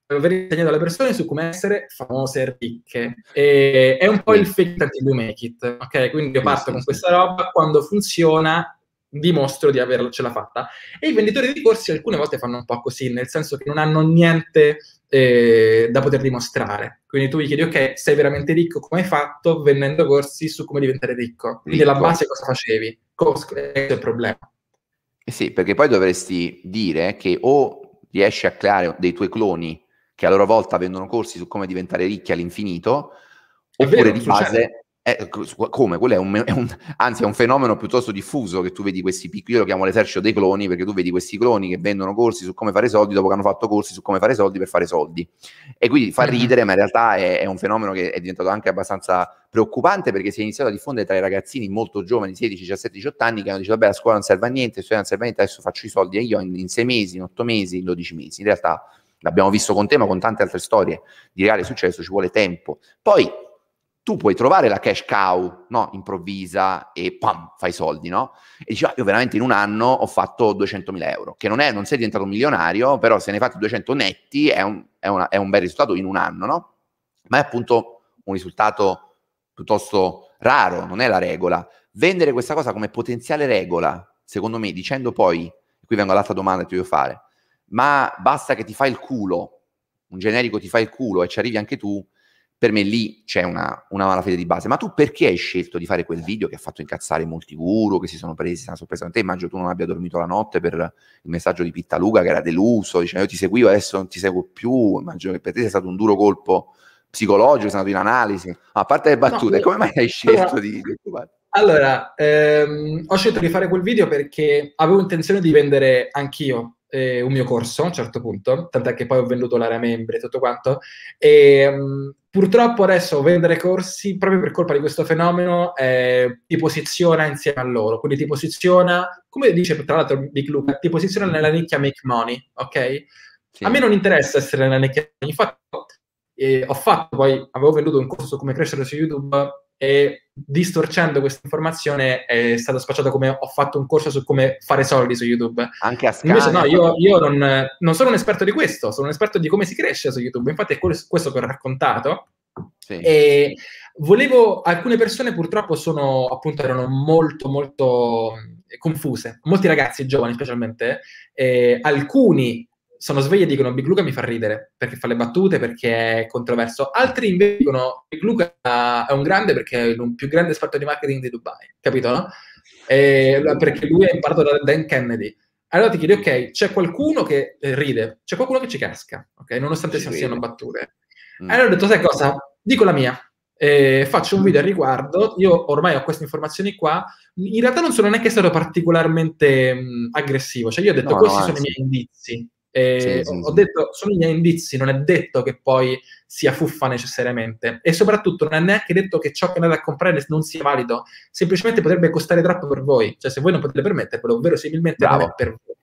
per aver insegnato alle persone su come essere famose e ricche. E è un po' il fake that you make it, ok? Quindi io parto con questa roba, quando funziona dimostro di avercela fatta. E i venditori di corsi alcune volte fanno un po' così, nel senso che non hanno niente eh, da poter dimostrare. Quindi tu gli chiedi, ok, sei veramente ricco, come hai fatto vendendo corsi su come diventare ricco? Quindi ricco. alla base cosa facevi? Cos'è il problema? Eh sì, perché poi dovresti dire che o riesci a creare dei tuoi cloni che a loro volta vendono corsi su come diventare ricchi all'infinito, oppure vero, di base... Succede eh, come? Quello è un, è un, anzi, è un fenomeno piuttosto diffuso che tu vedi questi piccoli. Io lo chiamo l'esercito dei cloni perché tu vedi questi cloni che vendono corsi su come fare soldi dopo che hanno fatto corsi su come fare soldi per fare soldi. E quindi fa mm-hmm. ridere, ma in realtà è, è un fenomeno che è diventato anche abbastanza preoccupante perché si è iniziato a diffondere tra i ragazzini molto giovani, 16, 17, 18 anni, che hanno detto: Vabbè, la scuola non serve a niente, non serve a niente, adesso faccio i soldi e io in, in 6 mesi, in 8 mesi, in 12 mesi. In realtà l'abbiamo visto con te, ma con tante altre storie di reale successo ci vuole tempo. Poi tu puoi trovare la cash cow, no? Improvvisa e pam, fai soldi, no? E dici, ah, io veramente in un anno ho fatto 200.000 euro, che non, è, non sei diventato un milionario, però se ne hai fatti 200 netti è un, è, una, è un, bel risultato in un anno, no? Ma è appunto un risultato piuttosto raro, non è la regola. Vendere questa cosa come potenziale regola, secondo me, dicendo poi, qui vengo all'altra domanda che ti voglio fare, ma basta che ti fai il culo, un generico ti fa il culo e ci arrivi anche tu, per me lì c'è una, una fede di base. Ma tu perché hai scelto di fare quel video che ha fatto incazzare molti guru che si sono presi, si sono sorpresi con te? Immagino tu non abbia dormito la notte per il messaggio di Pittaluga che era deluso, diceva io ti seguivo, adesso non ti seguo più. Immagino che per te sia stato un duro colpo psicologico, è stato in analisi. Ah, a parte le battute, no, come mai hai scelto allora, di... Allora, ehm, ho scelto di fare quel video perché avevo intenzione di vendere anch'io eh, un mio corso a un certo punto, tant'è che poi ho venduto l'area membri e tutto quanto, e um, purtroppo adesso vendere corsi proprio per colpa di questo fenomeno eh, ti posiziona insieme a loro, quindi ti posiziona, come dice tra l'altro Big Luca, ti posiziona nella nicchia make money, ok? Sì. A me non interessa essere nella nicchia, infatti eh, ho fatto poi, avevo venduto un corso su come crescere su YouTube e distorcendo questa informazione è stata spacciata come ho fatto un corso su come fare soldi su YouTube. Anche a scala. Invece no, io, io non, non, sono un esperto di questo, sono un esperto di come si cresce su YouTube. Infatti è questo che ho raccontato. Sì. E volevo, alcune persone purtroppo sono, appunto, erano molto, molto eh, confuse. Molti ragazzi giovani specialmente, eh, alcuni sono svegli e dicono Big Luca mi fa ridere perché fa le battute, perché è controverso. Altri invece dicono Big Luca è un grande perché è il più grande esperto di marketing di Dubai, capito? No? E, perché lui è imparato da Dan Kennedy. Allora ti chiedi, ok, c'è qualcuno che ride, c'è qualcuno che ci casca, ok? Nonostante ci siano battute. Mm. Allora ho detto, sai cosa? Dico la mia. Eh, faccio un video al riguardo, io ormai ho queste informazioni qua, in realtà non sono neanche stato particolarmente mh, aggressivo, cioè io ho detto no, questi no, sono i miei indizi, eh, sì, sì, ho detto, sono gli indizi, non è detto che poi sia fuffa necessariamente. E soprattutto non è neanche detto che ciò che andate a comprare non sia valido, semplicemente potrebbe costare troppo per voi, cioè se voi non potete permettervelo, ovvero similmente Bravo. non è per voi.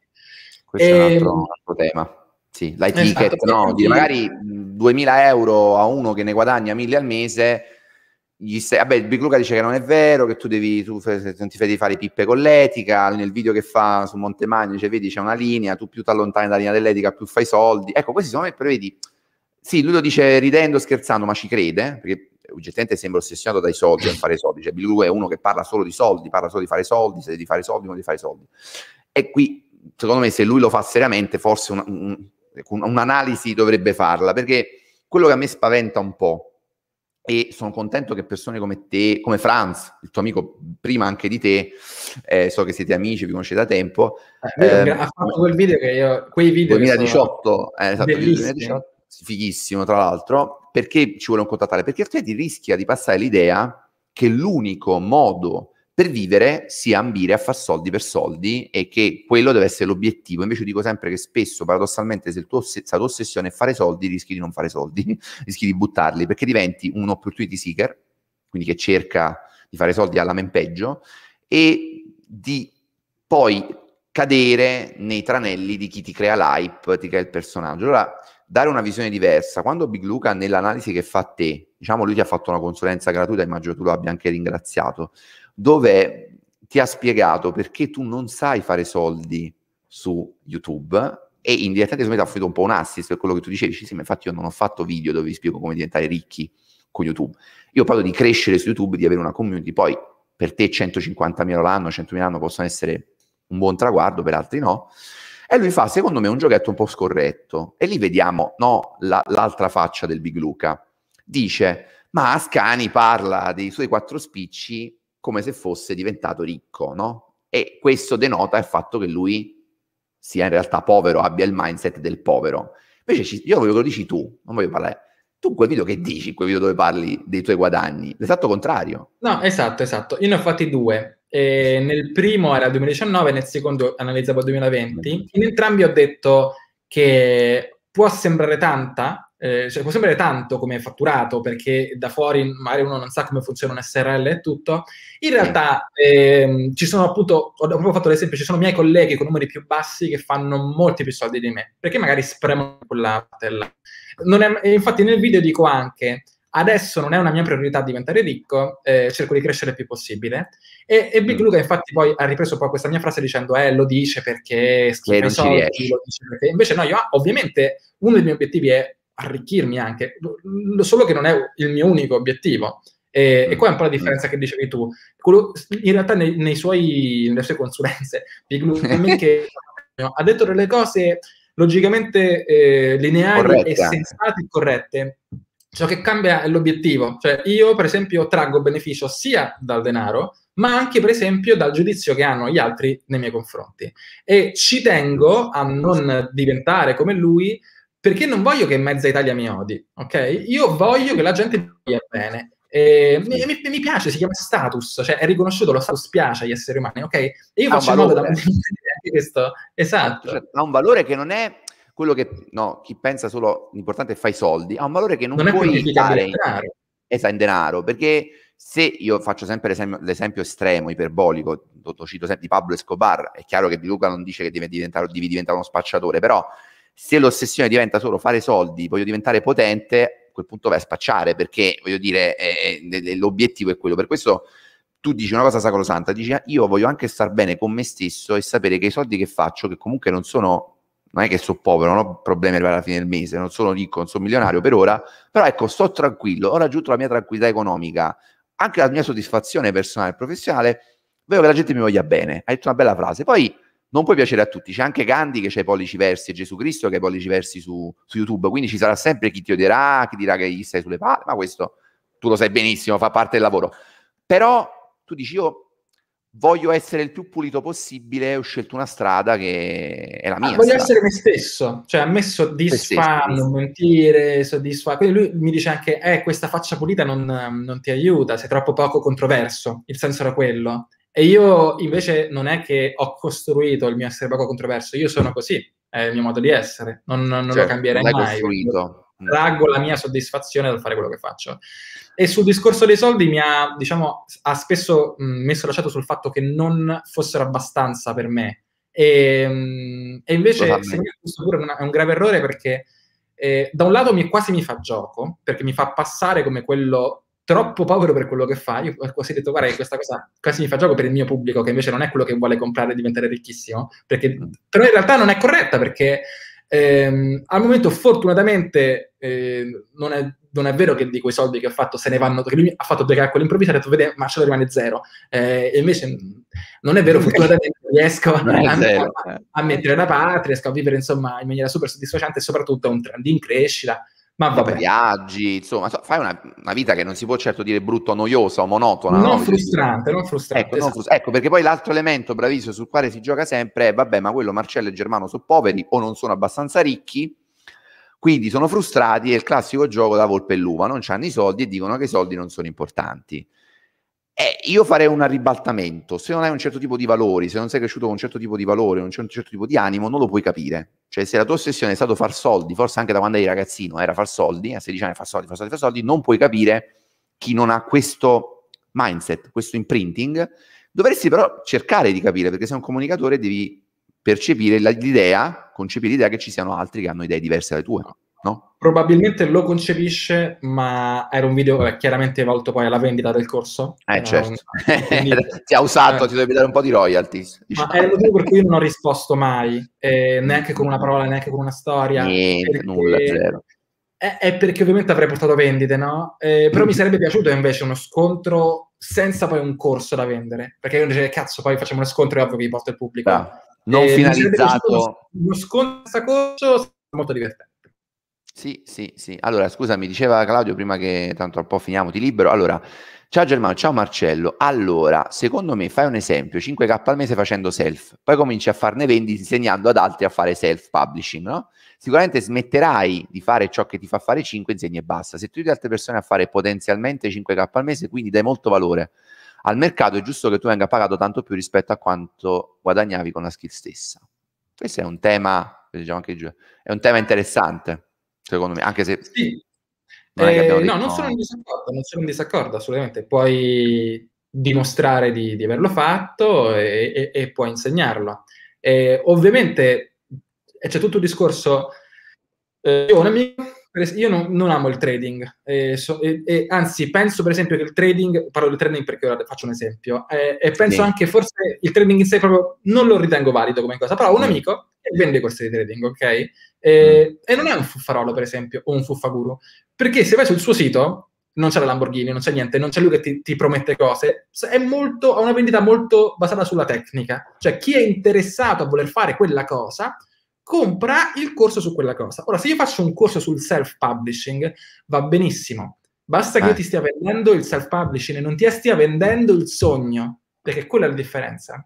Questo e... è un altro, un altro tema. Sì, l'high esatto, no? Dire, magari 2.000 euro a uno che ne guadagna 1.000 al mese gli stai, vabbè, Big Luca dice che non è vero, che tu, devi, tu non ti fai fare pippe con l'etica, nel video che fa su Montemagno dice, vedi, c'è una linea, tu più ti allontani dalla linea dell'etica, più fai soldi. Ecco, questi sono me, però vedi, sì, lui lo dice ridendo, scherzando, ma ci crede, perché oggettivamente sembra ossessionato dai soldi, a fare soldi. Cioè, Bill Luca è uno che parla solo di soldi, parla solo di fare soldi, se devi fare soldi, non devi fare soldi. E qui, secondo me, se lui lo fa seriamente, forse un, un, un'analisi dovrebbe farla, perché quello che a me spaventa un po' e sono contento che persone come te, come Franz, il tuo amico prima anche di te, eh, so che siete amici, vi conoscete da tempo. Eh, ehm, ha fatto quel video che io, quei video 2018, che eh, esatto, 2018, fighissimo tra l'altro, perché ci vuole un contattare? Perché altrimenti rischia di passare l'idea che l'unico modo per vivere sia ambire a far soldi per soldi e che quello deve essere l'obiettivo. Invece dico sempre che spesso, paradossalmente, se, tuo, se la tua ossessione è fare soldi, rischi di non fare soldi, rischi di buttarli, perché diventi un opportunity seeker, quindi che cerca di fare soldi alla men peggio, e di poi cadere nei tranelli di chi ti crea l'hype, ti crea il personaggio. Allora, dare una visione diversa. Quando Big Luca, nell'analisi che fa a te, diciamo lui ti ha fatto una consulenza gratuita, immagino tu lo abbia anche ringraziato, dove ti ha spiegato perché tu non sai fare soldi su YouTube e indirettamente mi ha offrito un po' un assist per quello che tu dicevi, dici, sì, ma infatti io non ho fatto video dove vi spiego come diventare ricchi con YouTube. Io parlo di crescere su YouTube, di avere una community, poi per te 150.000 l'anno, 100.000 l'anno possono essere un buon traguardo, per altri no. E lui fa, secondo me, un giochetto un po' scorretto. E lì vediamo no, la, l'altra faccia del Big Luca. Dice, ma Ascani parla dei suoi quattro spicci come se fosse diventato ricco, no? E questo denota il fatto che lui sia in realtà povero, abbia il mindset del povero. Invece io voglio che lo dici tu, non voglio parlare. Tu quel video che dici, quel video dove parli dei tuoi guadagni, l'esatto contrario. No, esatto, esatto. Io ne ho fatti due. E nel primo era il 2019, nel secondo analizzavo il 2020. In entrambi ho detto che può sembrare tanta, eh, cioè, può sembrare tanto come fatturato, perché da fuori magari uno non sa come funziona un SRL e tutto. In realtà ehm, ci sono appunto, ho proprio fatto l'esempio, ci sono miei colleghi con numeri più bassi che fanno molti più soldi di me, perché magari spremono quella patella. infatti nel video dico anche, adesso non è una mia priorità diventare ricco, eh, cerco di crescere il più possibile. E, e Big mm. Luca infatti poi ha ripreso poi questa mia frase dicendo eh lo dice perché schifo i soldi, lo dice perché... Invece no, io ovviamente uno dei miei obiettivi è arricchirmi anche, solo che non è il mio unico obiettivo. E, mm. e qua è un po' la mm. differenza mm. che dicevi tu. Quello, in realtà nei, nei suoi, nelle sue consulenze, che ha detto delle cose logicamente eh, lineari Corretta. e sensate e corrette. Ciò che cambia è l'obiettivo. Cioè, io, per esempio, traggo beneficio sia dal denaro, ma anche, per esempio, dal giudizio che hanno gli altri nei miei confronti. E ci tengo a non diventare come lui, perché non voglio che mezza Italia mi odi, ok? Io voglio che la gente mi voglia bene. E mi, mi, piace, si chiama status, cioè è riconosciuto lo status piace agli esseri umani, ok? E io ha faccio in modo da questo, esatto. Cioè, ha un valore che non è quello che, no, chi pensa solo l'importante è fai soldi, ha un valore che non, non puoi dare in denaro. Esatto, in denaro, perché se io faccio sempre l'esempio, l'esempio estremo, iperbolico, lo cito sempre di Pablo Escobar, è chiaro che Di Luca non dice che devi diventare, devi diventare uno spacciatore, però se l'ossessione diventa solo fare soldi, voglio diventare potente, a quel punto vai a spacciare perché voglio dire è, è, l'obiettivo è quello. Per questo tu dici una cosa sacrosanta, dici ah, io voglio anche star bene con me stesso e sapere che i soldi che faccio, che comunque non sono, non è che sono povero, non ho problemi arrivare alla fine del mese, non sono ricco, non sono milionario per ora, però ecco, sto tranquillo, ho raggiunto la mia tranquillità economica, anche la mia soddisfazione personale e professionale, voglio che la gente mi voglia bene, hai detto una bella frase. Poi non può piacere a tutti. C'è anche Gandhi che c'ha i pollici versi e Gesù Cristo che ha i pollici versi su, su, YouTube. Quindi ci sarà sempre chi ti odierà, chi dirà che gli stai sulle palle, ma questo tu lo sai benissimo, fa parte del lavoro. Però tu dici io voglio essere il più pulito possibile, ho scelto una strada che è la ah, mia. Ah, voglio essere me stesso, cioè a me soddisfa non mentire, soddisfa. Quindi lui mi dice anche, eh, questa faccia pulita non, non ti aiuta, sei troppo poco controverso, il senso era quello. E io invece non è che ho costruito il mio essere poco controverso, io sono così, è il mio modo di essere, non, non certo, lo cioè, cambierei non mai. Costruito. Traggo la mia soddisfazione dal fare quello che faccio. E sul discorso dei soldi mi ha, diciamo, ha spesso messo l'accento sul fatto che non fossero abbastanza per me. E, e invece, questo pure una, è un grave errore perché eh, da un lato mi, quasi mi fa gioco, perché mi fa passare come quello troppo povero per quello che fa, io quasi detto guarda questa cosa quasi mi fa gioco per il mio pubblico che invece non è quello che vuole comprare e diventare ricchissimo, perché mm. però in realtà non è corretta perché ehm, al momento fortunatamente eh, non, è, non, è, vero che di quei soldi che ho fatto se ne vanno, perché lui ha fatto due calcoli improvvisi e ha detto vede, ma ce ne rimane zero, eh, e invece mm, non è vero fortunatamente riesco a, zero, a, eh. a, mettere da parte, riesco a vivere insomma in maniera super soddisfacente e soprattutto a un trend in crescita ma vabbè. viaggi, insomma, fai una, una, vita che non si può certo dire brutto, noiosa o monotona. Non no? frustrante, non frustrante. Ecco, esatto. non frust- ecco, perché poi l'altro elemento, bravissimo, sul quale si gioca sempre è, vabbè, ma quello Marcello e Germano sono poveri o non sono abbastanza ricchi, quindi sono frustrati, è il classico gioco da volpe e l'uva, non hanno i soldi e dicono che i soldi non sono importanti. Eh, io farei un ribaltamento. Se non hai un certo tipo di valori, se non sei cresciuto con un certo tipo di valore, un certo, certo tipo di animo, non lo puoi capire. Cioè, se la tua ossessione è stata far soldi, forse anche da quando eri ragazzino era far soldi, a 16 anni far soldi, far soldi, far soldi, non puoi capire chi non ha questo mindset, questo imprinting. Dovresti però cercare di capire, perché sei un comunicatore devi percepire l'idea, concepire l'idea che ci siano altri che hanno idee diverse dalle tue. Probabilmente lo concepisce, ma era un video chiaramente volto poi alla vendita del corso. Eh, no, certo. Quindi, ti ha usato, eh, ti dovrebbe dare un po' di royalties. Diciamo. Ma è il motivo per cui io non ho risposto mai, eh, neanche con una parola, neanche con una storia. Niente, nulla, zero. È, eh, è, eh, perché ovviamente avrei portato vendite, no? Eh, però mi mm. sarebbe piaciuto invece uno scontro senza poi un corso da vendere. Perché io dicevo, cazzo, poi facciamo uno scontro e ovvio che vi porto il pubblico. Ah, non finalizzato. Uno, scontro senza corso molto divertente. Sì, sì, sì. Allora, scusa, mi diceva Claudio prima che tanto un po' finiamo, ti libero. Allora, ciao Germano, ciao Marcello. Allora, secondo me fai un esempio, 5k al mese facendo self, poi cominci a farne vendi insegnando ad altri a fare self publishing, no? Sicuramente smetterai di fare ciò che ti fa fare 5 insegni e basta. Se tu aiuti altre persone a fare potenzialmente 5k al mese, quindi dai molto valore al mercato, è giusto che tu venga pagato tanto più rispetto a quanto guadagnavi con la skill stessa. Questo è un tema, diciamo anche giù, è un tema interessante secondo me, anche se... Sì. Non eh, no, non sono in disaccordo, non sono in disaccordo assolutamente. Puoi dimostrare di, di averlo fatto e, e, e puoi insegnarlo. Eh, e, ovviamente c'è tutto il discorso... Eh, io ho un amico io non, non, amo il trading, eh, e so, eh, eh, anzi penso per esempio che il trading, parlo del trading perché ora faccio un esempio, eh, e penso sì. anche forse il trading in sé proprio non lo ritengo valido come cosa, però un mm. amico e vende i corsi di trading, ok? E, mm. e non è un fuffarolo, per esempio, o un fuffaguru, perché se vai sul suo sito non c'è la Lamborghini, non c'è niente, non c'è lui che ti, ti promette cose, è molto, ha una vendita molto basata sulla tecnica, cioè chi è interessato a voler fare quella cosa compra il corso su quella cosa. Ora, se io faccio un corso sul self-publishing, va benissimo. Basta che eh. io ti stia vendendo il self-publishing e non ti stia vendendo il sogno, perché quella è la differenza.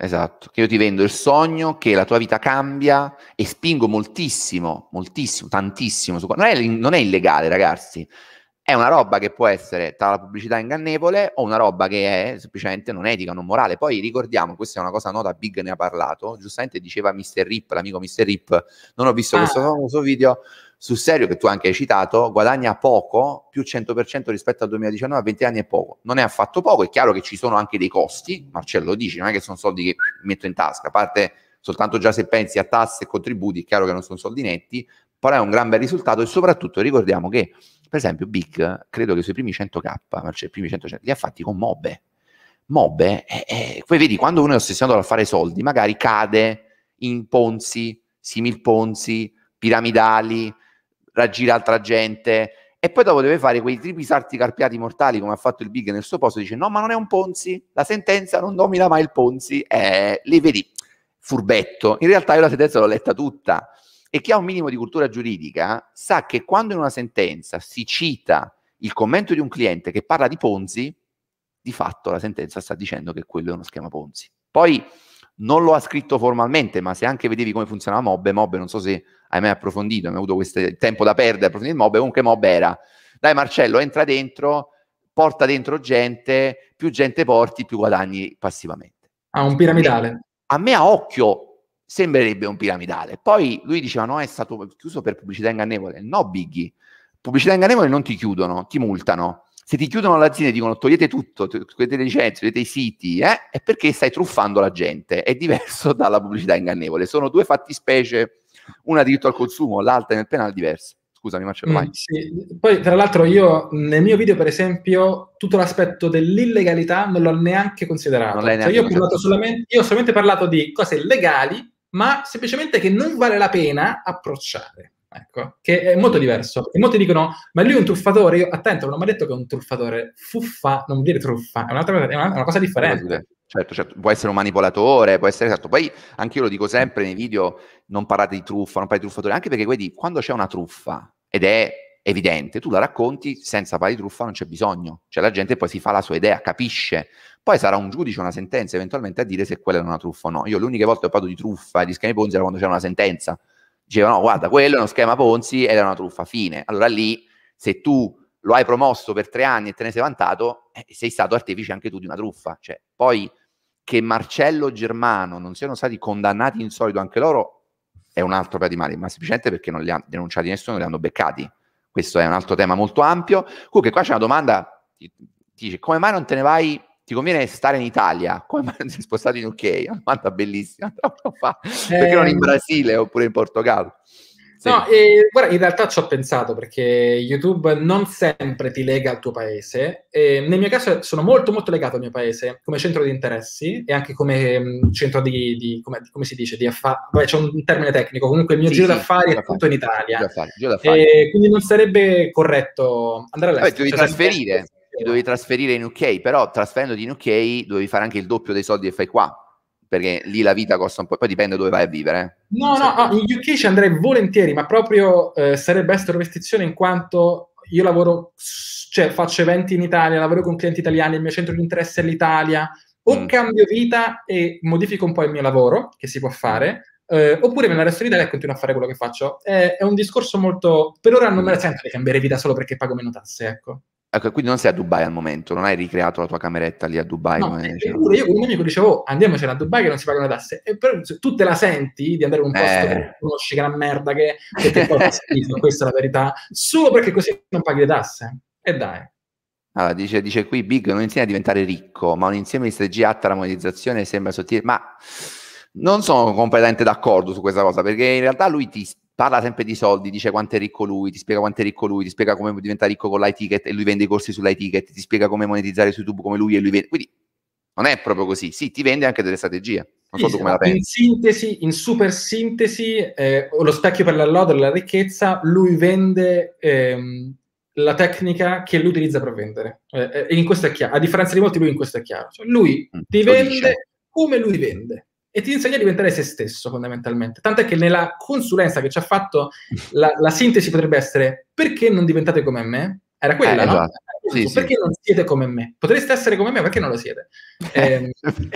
Esatto, che io ti vendo il sogno che la tua vita cambia e spingo moltissimo, moltissimo, tantissimo. Non, è, non è illegale, ragazzi. È una roba che può essere tra la pubblicità ingannevole o una roba che è semplicemente non etica, non morale. Poi ricordiamo, questa è una cosa nota, Big ne ha parlato, giustamente diceva Mr. Rip, l'amico Mr. Rip, non ho visto ah. questo famoso video, sul serio che tu anche hai citato, guadagna poco, più 100% rispetto al 2019, a 20 anni è poco. Non è affatto poco, è chiaro che ci sono anche dei costi, Marcello dice, non è che sono soldi che metto in tasca, a parte soltanto già se pensi a tasse e contributi, è chiaro che non sono soldi netti, però è un gran bel risultato e soprattutto ricordiamo che, per esempio, Big, credo che i suoi primi 100k, Marcello, i primi 100, li ha fatti con Mobbe. Mobbe, eh, eh, poi vedi, quando uno è ossessionato dal fare soldi, magari cade in ponzi, simil ponzi, piramidali, raggira altra gente e poi dopo deve fare quei tripi salti carpiati mortali come ha fatto il Big nel suo posto dice no ma non è un Ponzi la sentenza non domina mai il Ponzi eh, le vedi furbetto in realtà io la sentenza l'ho letta tutta e chi ha un minimo di cultura giuridica sa che quando in una sentenza si cita il commento di un cliente che parla di Ponzi di fatto la sentenza sta dicendo che quello è uno schema Ponzi poi non lo ha scritto formalmente, ma se anche vedevi come funzionava Mob, Mob non so se hai mai approfondito, hai avuto questo tempo da perdere, approfondire Mob, comunque Mob era, dai Marcello, entra dentro, porta dentro gente, più gente porti, più guadagni passivamente. Ah, un piramidale. A me a occhio sembrerebbe un piramidale. Poi lui diceva no, è stato chiuso per pubblicità ingannevole. No, Biggie, pubblicità ingannevole non ti chiudono, ti multano. Se ti chiudono l'azienda e dicono togliete tutto, togliete le licenze, togliete i siti, eh, è perché stai truffando la gente. È diverso dalla pubblicità ingannevole. Sono due fattispecie, una diritto al consumo, l'altra nel penale diverso. Scusami, Marcello, vai. Mm, sì. Poi, tra l'altro, io nel mio video, per esempio, tutto l'aspetto dell'illegalità non l'ho neanche considerato. Cioè, neanche cioè, io, ho solamente, io ho solamente parlato di cose legali, ma semplicemente che non vale la pena approcciare. Ecco, che è molto diverso. E molti dicono, ma lui è un truffatore? Io, attento, non mi ha detto che è un truffatore. Fuffa non vuol dire truffa, è, cosa, è, una, è una cosa differente. Certo, certo, certo, può essere un manipolatore, può essere esatto. Poi anche io lo dico sempre nei video: non parlate di truffa, non parlate di truffatore, anche perché vedi, quando c'è una truffa ed è evidente, tu la racconti senza parlare di truffa, non c'è bisogno. Cioè la gente poi si fa la sua idea, capisce. Poi sarà un giudice, una sentenza eventualmente a dire se quella è una truffa o no. Io l'unica volta che ho parlato di truffa e di schemi era quando c'era una sentenza diceva no, guarda, quello è uno schema Ponzi ed è una truffa, fine. Allora lì, se tu lo hai promosso per tre anni e te ne sei vantato, eh, sei stato artefice anche tu di una truffa. Cioè, poi che Marcello Germano non siano stati condannati in solito anche loro è un altro paio di mali, ma semplicemente perché non li ha denunciati nessuno, li hanno beccati. Questo è un altro tema molto ampio. Comunque qua c'è una domanda, ti dice come mai non te ne vai ti conviene stare in Italia? Come mai sei spostato in UK? È una domanda bellissima. Perché non in ehm, Brasile oppure in Portogallo? Sì. No, eh, guarda, in realtà ci ho pensato perché YouTube non sempre ti lega al tuo paese. E nel mio caso sono molto molto legato al mio paese come centro di interessi e anche come mm, centro di, di come, come, si dice, di affari. c'è un termine tecnico, comunque il mio sì, giro sì, d'affari è tutto in Italia. Giro d'affari, giro d'affari. quindi non sarebbe corretto andare all'estero. Vabbè, devi cioè, trasferire ti dovevi trasferire in UK, però trasferendoti in UK dovevi fare anche il doppio dei soldi che fai qua perché lì la vita costa un po', poi dipende dove vai a vivere. Eh. No, no, ah, in UK ci andrei volentieri, ma proprio eh, sarebbe estrovestizione in quanto io lavoro, cioè faccio eventi in Italia, lavoro con clienti italiani, il mio centro di interesse è l'Italia, o mm. cambio vita e modifico un po' il mio lavoro, che si può fare, eh, oppure me ne resto in Italia e continuo a fare quello che faccio. È, è un discorso molto... Per ora non me la sento di cambiare vita solo perché pago meno tasse, ecco. Ecco, quindi non sei a Dubai al momento, non hai ricreato la tua cameretta lì a Dubai. No, eppure eh, io con un amico dicevo andiamocene a Dubai che non si pagano le tasse. E però se tu te la senti di andare in un posto eh. che conosci che è una merda, che, che ti fa questa è la verità, solo perché così non paghi le tasse. E dai. Allora, dice, dice qui Big non insegna a diventare ricco, ma un insieme di strategie atta alla monetizzazione sembra sottile. Ma non sono completamente d'accordo su questa cosa, perché in realtà lui ti, parla sempre di soldi, dice quanto è ricco lui, ti spiega quanto è ricco lui, ti spiega come diventare ricco con l'iTicket e lui vende i corsi sull'iTicket, ti spiega come monetizzare su YouTube come lui e lui vende. Quindi non è proprio così. Sì, ti vende anche delle strategie. Non so sì, come la pensi. In sintesi, in super sintesi, eh, lo specchio per l'allodo e la ricchezza, lui vende ehm, la tecnica che lui utilizza per vendere. Eh, eh, in questo è chiaro. A differenza di molti, lui in questo è chiaro. Cioè, lui mm, ti vende come lui vende e ti insegna a diventare se stesso fondamentalmente. Tant'è che nella consulenza che ci ha fatto la, la sintesi potrebbe essere perché non diventate come me? Era quella, eh, no? Esatto. Eh, sì, perché sì. non siete come me? Potreste essere come me, perché non lo siete? Eh, ehm,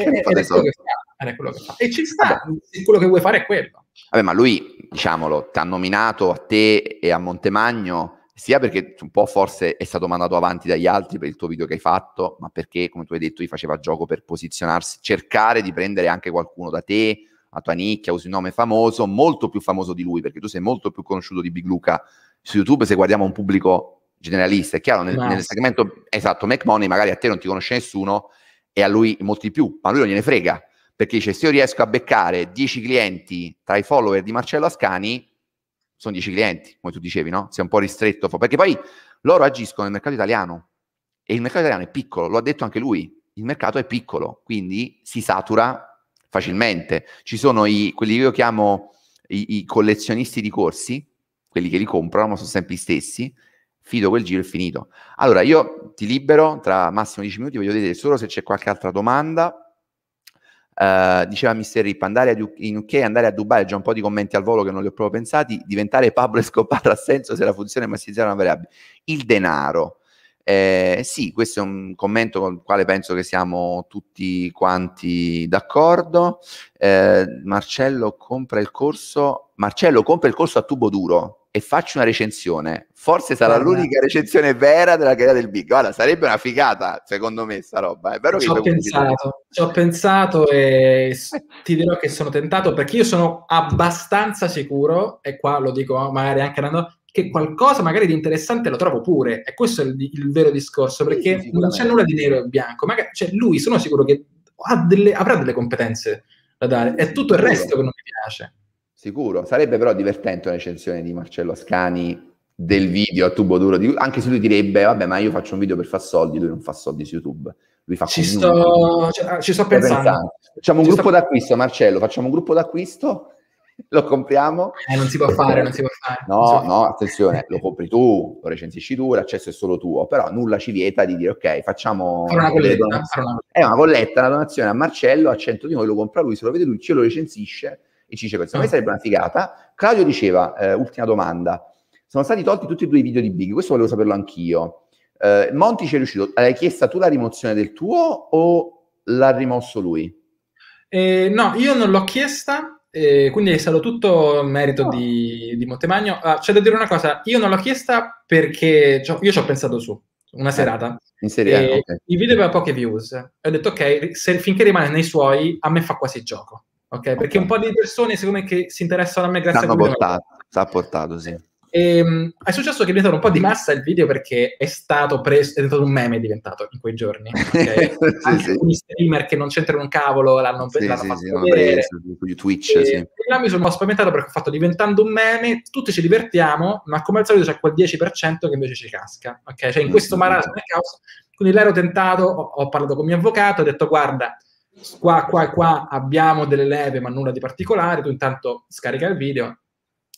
e ci sta, Vabbè. quello che vuoi fare è quello. Vabbè, ma lui, diciamolo, ti ha nominato a te e a Montemagno sia perché un po' forse è stato mandato avanti dagli altri per il tuo video che hai fatto, ma perché, come tu hai detto, gli faceva gioco per posizionarsi, cercare di prendere anche qualcuno da te, la tua nicchia, usi un nome famoso, molto più famoso di lui, perché tu sei molto più conosciuto di Big Luca su YouTube se guardiamo un pubblico generalista, è chiaro, nel, nel esatto. segmento esatto, Mac Money magari a te non ti conosce nessuno e a lui molti più, ma lui non gliene frega, perché dice se io riesco a beccare 10 clienti tra i follower di Marcello Ascani, sono 10 clienti, come tu dicevi, no? Si è un po' ristretto, perché poi loro agiscono nel mercato italiano e il mercato italiano è piccolo, lo ha detto anche lui, il mercato è piccolo, quindi si satura facilmente. Ci sono i, quelli che io chiamo i, i collezionisti di corsi, quelli che li comprano, ma sono sempre gli stessi, fido quel giro è finito. Allora, io ti libero tra massimo 10 minuti, voglio vedere solo se c'è qualche altra domanda eh, diceva Mister Rip, andare in UK, andare a Dubai, già un po' di commenti al volo che non li ho proprio pensati, diventare Pablo Escobar ha senso se la funzione massizzare una variabile. Il denaro. Eh, sì, questo è un commento con il quale penso che siamo tutti quanti d'accordo. Eh, Marcello compra il corso. Marcello compra il corso a tubo duro e faccio una recensione, forse sarà Guarda. l'unica recensione vera della carriera del Big. Guarda, sarebbe una figata, secondo me, sta roba. È vero ci che ho pensato, ci ho pensato e ti dirò che sono tentato perché io sono abbastanza sicuro, e qua lo dico magari anche andando, che qualcosa magari di interessante lo trovo pure. E questo è il, il vero discorso, perché sì, non c'è nulla di nero e bianco. Magari, cioè, lui sono sicuro che delle, avrà delle competenze da dare. È tutto il resto che non mi piace. Sicuro. Sarebbe però divertente una recensione di Marcello Ascani del video a tubo duro di... anche se lui direbbe vabbè ma io faccio un video per far soldi lui non fa soldi su youtube lui fa ci sto, ci ah, sto pensando. pensando. facciamo un ci gruppo sto... d'acquisto Marcello facciamo un gruppo d'acquisto lo compriamo eh, non si può fare non si può fare no può fare. no attenzione lo compri tu lo recensisci tu l'accesso è solo tuo però nulla ci vieta di dire ok facciamo una colletta, una... è eh, una colletta una donazione a Marcello a 100 di noi lo compra lui se lo vede lui ce lo recensisce e ci diceva, secondo me sarebbe una figata. Claudio diceva, eh, ultima domanda, sono stati tolti tutti e due i video di Big, questo volevo saperlo anch'io. Eh, Monti ci è riuscito, l'hai chiesta tu la rimozione del tuo o l'ha rimosso lui? Eh, no, io non l'ho chiesta, eh, quindi è stato tutto merito di, di, Montemagno. Ah, c'è da dire una cosa, io non l'ho chiesta perché io ci ho pensato su una eh, serata. Eh, in serie, eh, okay. Il video aveva poche views. ho detto, ok, se, finché rimane nei suoi, a me fa quasi gioco. Ok, perché un po' di persone, siccome che si interessano a me, grazie Stanno a portato, ha portato, sì. E, ehm, è successo che è diventato un po' di massa il video perché è stato preso, è diventato un meme è diventato in quei giorni. Okay? sì, alcuni sì. streamer che non c'entrano un cavolo l'hanno, sì, l'hanno sì, fatto vedere. Preso, di Twitch, e, sì. e là mi sono spaventato perché ho fatto diventando un meme, tutti ci divertiamo, ma come al solito c'è quel 10% che invece ci casca. Ok, cioè in questo mm, mm, mm. marasma e caos. Quindi l'ero tentato, ho, ho parlato con il mio avvocato, ho detto guarda, qua, qua e qua abbiamo delle leve ma nulla di particolare, tu intanto scarica il video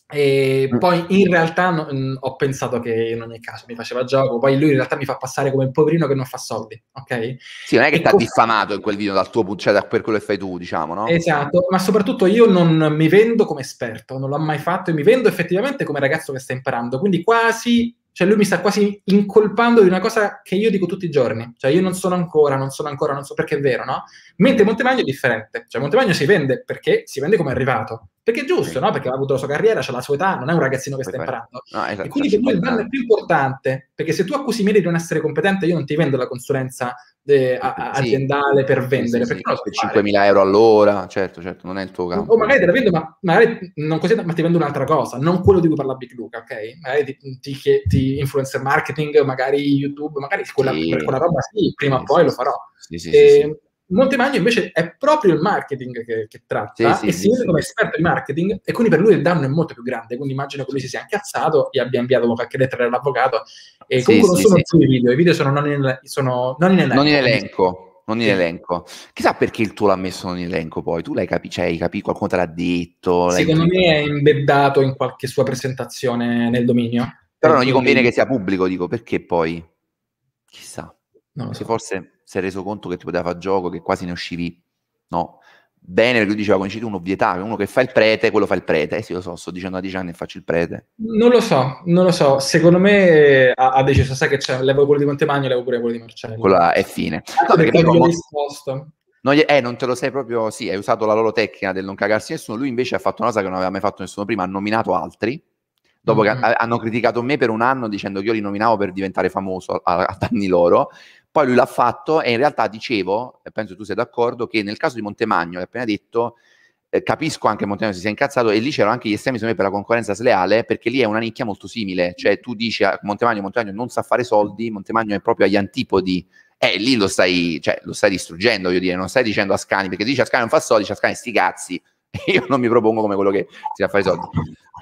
e mm. poi in realtà no, mm, ho pensato che in ogni caso mi faceva gioco, poi lui in realtà mi fa passare come un poverino che non fa soldi, ok? Sì, non è che ti ha diffamato in quel video dal tuo punto, cioè da per quello che fai tu, diciamo, no? Esatto, ma soprattutto io non mi vendo come esperto, non l'ho mai fatto e mi vendo effettivamente come ragazzo che sta imparando, quindi quasi cioè lui mi sta quasi incolpando di una cosa che io dico tutti i giorni. Cioè io non sono ancora, non sono ancora, non so perché è vero, no? Mentre Montemagno è differente. Cioè Montemagno si vende perché si vende come è arrivato. Perché è giusto, sì. no? Perché ha avuto la sua carriera, ha la sua età, non è un ragazzino che sta imparando. No, esatto, e quindi per lui il danno è più importante, perché se tu accusi me di non essere competente, io non ti vendo la consulenza eh, aziendale sì, per vendere. Sì, sì, perché 5.000 eh. euro all'ora, certo, certo, non è il tuo campo. O magari te la vendo, ma, magari non così, ma ti vendo un'altra cosa, non quello di cui parla Big Luca, ok? Magari ti, ti, ti influencer marketing, magari YouTube, magari quella, per quella roba sì, prima o poi lo farò. Sì, sì, e, ehm, Montemagno invece è proprio il marketing che, che tratta sì, sì, e si vede sì, come esperto di marketing e quindi per lui il danno è molto più grande, quindi immagino che lui si sia incazzato e abbia inviato qualche lettera all'avvocato e comunque non sono solo i video, i video sono non in, sono non in elenco. Non in elenco non in elenco. Chissà perché il tuo l'ha messo non in elenco poi, tu l'hai cioè, capito, cioè, capi, qualcuno te l'ha detto. Secondo capito. me è imbeddato in qualche sua presentazione nel dominio. Però non gli conviene che sia pubblico, dico, perché poi? Chissà. No, se so. forse si è reso conto che ti poteva fare gioco, che quasi ne uscivi, no? Bene, perché lui diceva, come dici tu, un'ovvietà, uno che fa il prete, quello fa il prete. Eh sì, lo so, sto dicendo a dieci anni e faccio il prete. Non lo so, non lo so. Secondo me eh, ha, ha deciso, sai che c'è, levo quello di Montemagno e levo pure quello di Marcello. Quella è fine. No, ah, perché perché mo- risposto. No, eh, non te lo sai proprio, sì, hai usato la loro tecnica del non cagarsi nessuno, lui invece ha fatto una cosa che non aveva mai fatto nessuno prima, ha nominato altri, dopo che mm-hmm. hanno criticato me per un anno dicendo che io li nominavo per diventare famoso a, a danni loro, poi lui l'ha fatto e in realtà dicevo, e penso tu sia d'accordo, che nel caso di Montemagno, che appena detto, eh, capisco anche che Montemagno si sia incazzato e lì c'erano anche gli estremi per la concorrenza sleale, perché lì è una nicchia molto simile, cioè tu dici a Montemagno, Montemagno non sa fare soldi, Montemagno è proprio agli antipodi eh, lì lo stai, cioè, lo stai distruggendo, voglio dire, non stai dicendo a Scani, perché dici a Scani non fa soldi, dici a Scani sti cazzi, io non mi propongo come quello che si fa fare i soldi.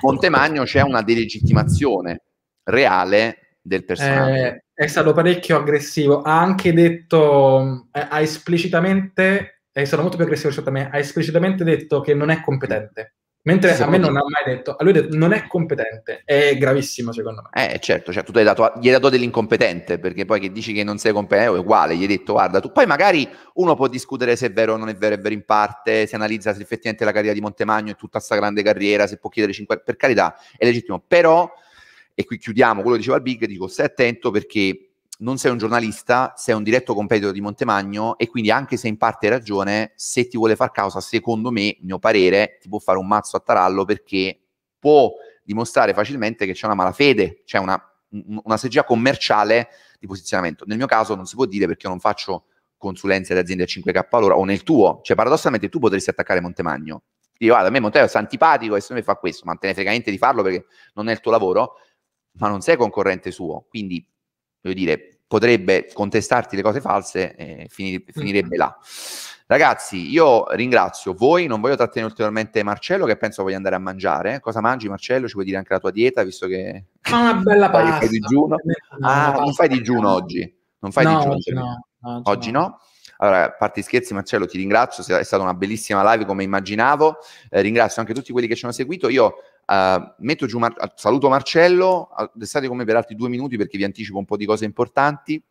Montemagno c'è una delegittimazione reale del personaggio. Eh, è stato parecchio aggressivo. Ha anche detto, eh, ha esplicitamente, è stato molto più aggressivo rispetto a me, ha esplicitamente detto che non è competente. Mentre sì, a me non ha mai detto, a lui ha detto non è competente, è gravissimo secondo me. Eh certo, cioè, tu dato, gli hai dato dell'incompetente, perché poi che dici che non sei competente è uguale, gli hai detto guarda, tu poi magari uno può discutere se è vero o non è vero, è vero in parte, si analizza se effettivamente la carriera di Montemagno è tutta sta grande carriera, se può chiedere 5, per carità, è legittimo, però e qui chiudiamo quello che diceva il Big, dico stai attento perché non sei un giornalista, sei un diretto competitor di Montemagno e quindi anche se in parte hai ragione, se ti vuole far causa, secondo me, mio parere, ti può fare un mazzo a tarallo perché può dimostrare facilmente che c'è una malafede, c'è una, una strategia commerciale di posizionamento. Nel mio caso non si può dire perché io non faccio consulenze ad aziende a 5k all'ora o nel tuo, cioè paradossalmente tu potresti attaccare Montemagno. Dico, guarda, a me Montemagno è antipatico e se mi fa questo, ma te ne frega niente di farlo perché non è il tuo lavoro ma non sei concorrente suo, quindi voglio dire, potrebbe contestarti le cose false e finire, mm-hmm. finirebbe là. Ragazzi, io ringrazio voi, non voglio trattenere ulteriormente Marcello che penso voglia andare a mangiare. Cosa mangi Marcello? Ci vuoi dire anche la tua dieta, visto che... Ma ah, una bella pasta. Fai digiuno? Ah, pasta. non fai digiuno oggi? Non fai no, digiuno? Oggi no oggi, oggi no. no. Allora, a parte scherzi, Marcello, ti ringrazio, è stata una bellissima live come immaginavo. Eh, ringrazio anche tutti quelli che ci hanno seguito. Io Ehm, metto giù Mar- saluto Marcello, restate con me per altri due minuti perché vi anticipo un po' di cose importanti.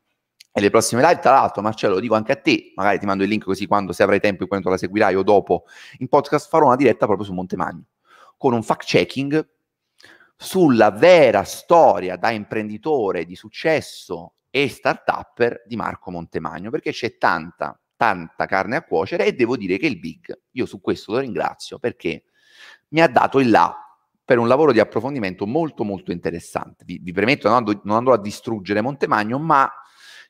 E le prossime live, tra l'altro, Marcello, lo dico anche a te, magari ti mando il link così quando se avrai tempo e quando la seguirai o dopo in podcast farò una diretta proprio su Montemagno con un fact checking sulla vera storia da imprenditore di successo e start-upper di Marco Montemagno, perché c'è tanta, tanta carne a cuocere e devo dire che il Big, io su questo lo ringrazio perché mi ha dato il là per un lavoro di approfondimento molto molto interessante. Vi, vi premetto, non, andò, non andrò a distruggere Montemagno, ma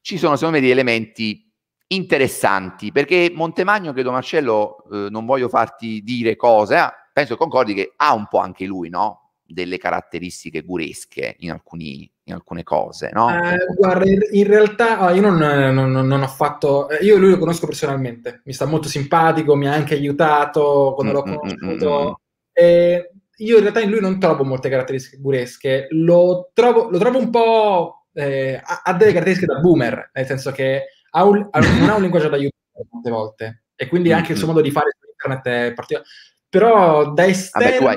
ci sono secondo me degli elementi interessanti, perché Montemagno, credo Marcello, eh, non voglio farti dire cose, eh, penso concordi che ha un po' anche lui, no? delle caratteristiche guresche in, alcuni, in alcune cose, no? Eh, guarda, in realtà oh, io non, non, non, ho fatto... Eh, io lui lo conosco personalmente, mi sta molto simpatico, mi ha anche aiutato quando mm, l'ho mm, mm, mm, conosciuto. Mm, mm, e io in realtà in lui non trovo molte caratteristiche buresche, lo trovo, lo trovo un po'... Eh, ha, ha, delle caratteristiche da boomer, nel senso che ha un, ha, non ha un linguaggio da youtuber tante volte, e quindi mm, anche il suo mm. modo di fare su internet è particolare. Però da esterno... Vabbè,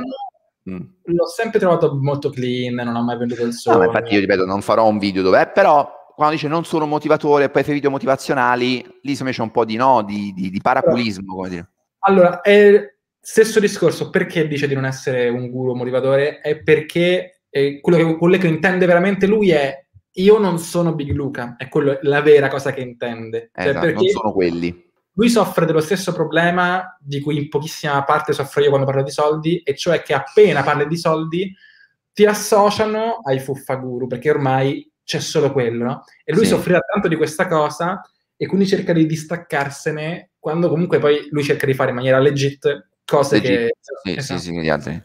mm. L'ho sempre trovato molto clean, non ho mai venduto il suo. No, infatti io ripeto, non farò un video dove, eh, però quando dice non sono motivatore, poi fai video motivazionali, lì se me c'è un po' di no, di, di, di dire. Allora, eh, Stesso discorso, perché dice di non essere un guru motivatore? È perché eh, quello, che, quello, che, intende veramente lui è io non sono Big Luca, è quello, la vera cosa che intende. Eh, cioè, esatto, non sono quelli. Lui soffre dello stesso problema di cui in pochissima parte soffro io quando parlo di soldi, e cioè che appena parli di soldi ti associano ai fuffaguru, perché ormai c'è solo quello, E lui sì. soffrirà tanto di questa cosa e quindi cerca di distaccarsene quando comunque poi lui cerca di fare in maniera legit cose che... Sì, esatto. sì, sì, gli altri.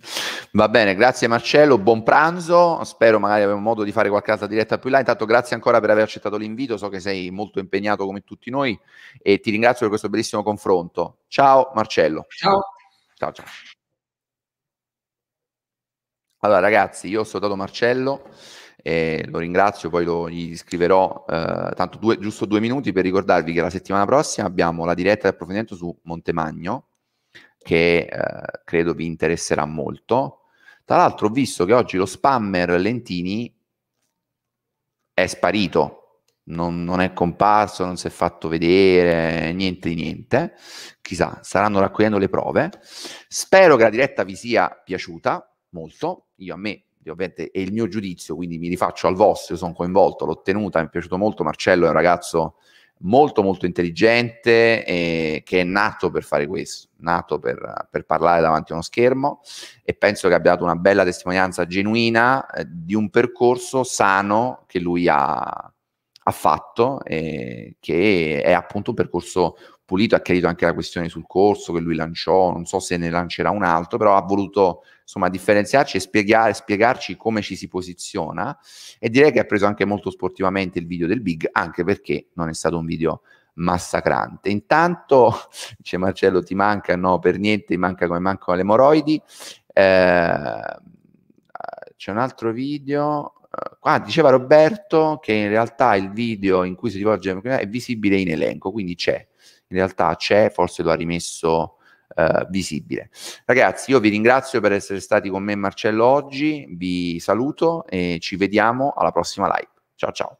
Va bene, grazie Marcello, buon pranzo, spero magari avremo modo di fare qualche altra diretta più là, intanto grazie ancora per aver accettato l'invito, so che sei molto impegnato come tutti noi e ti ringrazio per questo bellissimo confronto. Ciao Marcello. Ciao. Ciao, ciao. Allora ragazzi, io ho salutato Marcello. Eh, lo ringrazio, poi lo, gli scriverò eh, tanto due, giusto due minuti per ricordarvi che la settimana prossima abbiamo la diretta di approfondimento su Montemagno, che eh, credo vi interesserà molto. Tra l'altro ho visto che oggi lo spammer Lentini è sparito, non, non, è comparso, non si è fatto vedere, niente di niente. Chissà, saranno raccogliendo le prove. Spero che la diretta vi sia piaciuta molto. Io a me, ovviamente, è il mio giudizio, quindi mi rifaccio al vostro, sono coinvolto, l'ho tenuta, mi è piaciuto molto. Marcello è un ragazzo molto molto intelligente e che è nato per fare questo, nato per, per, parlare davanti a uno schermo e penso che abbia dato una bella testimonianza genuina eh, di un percorso sano che lui ha, ha fatto, eh, che è appunto un percorso Pulito ha chiarito anche la questione sul corso che lui lanciò, non so se ne lancerà un altro, però ha voluto insomma differenziarci e spiegare, spiegarci come ci si posiziona e direi che ha preso anche molto sportivamente il video del Big, anche perché non è stato un video massacrante. Intanto, dice Marcello, ti manca, no, per niente, ti manca come mancano le moroidi. Eh, c'è un altro video. Qua eh, ah, diceva Roberto che in realtà il video in cui si rivolge è visibile in elenco, quindi c'è in realtà c'è, forse lo ha rimesso eh, visibile. Ragazzi, io vi ringrazio per essere stati con me e Marcello oggi, vi saluto e ci vediamo alla prossima live. Ciao ciao.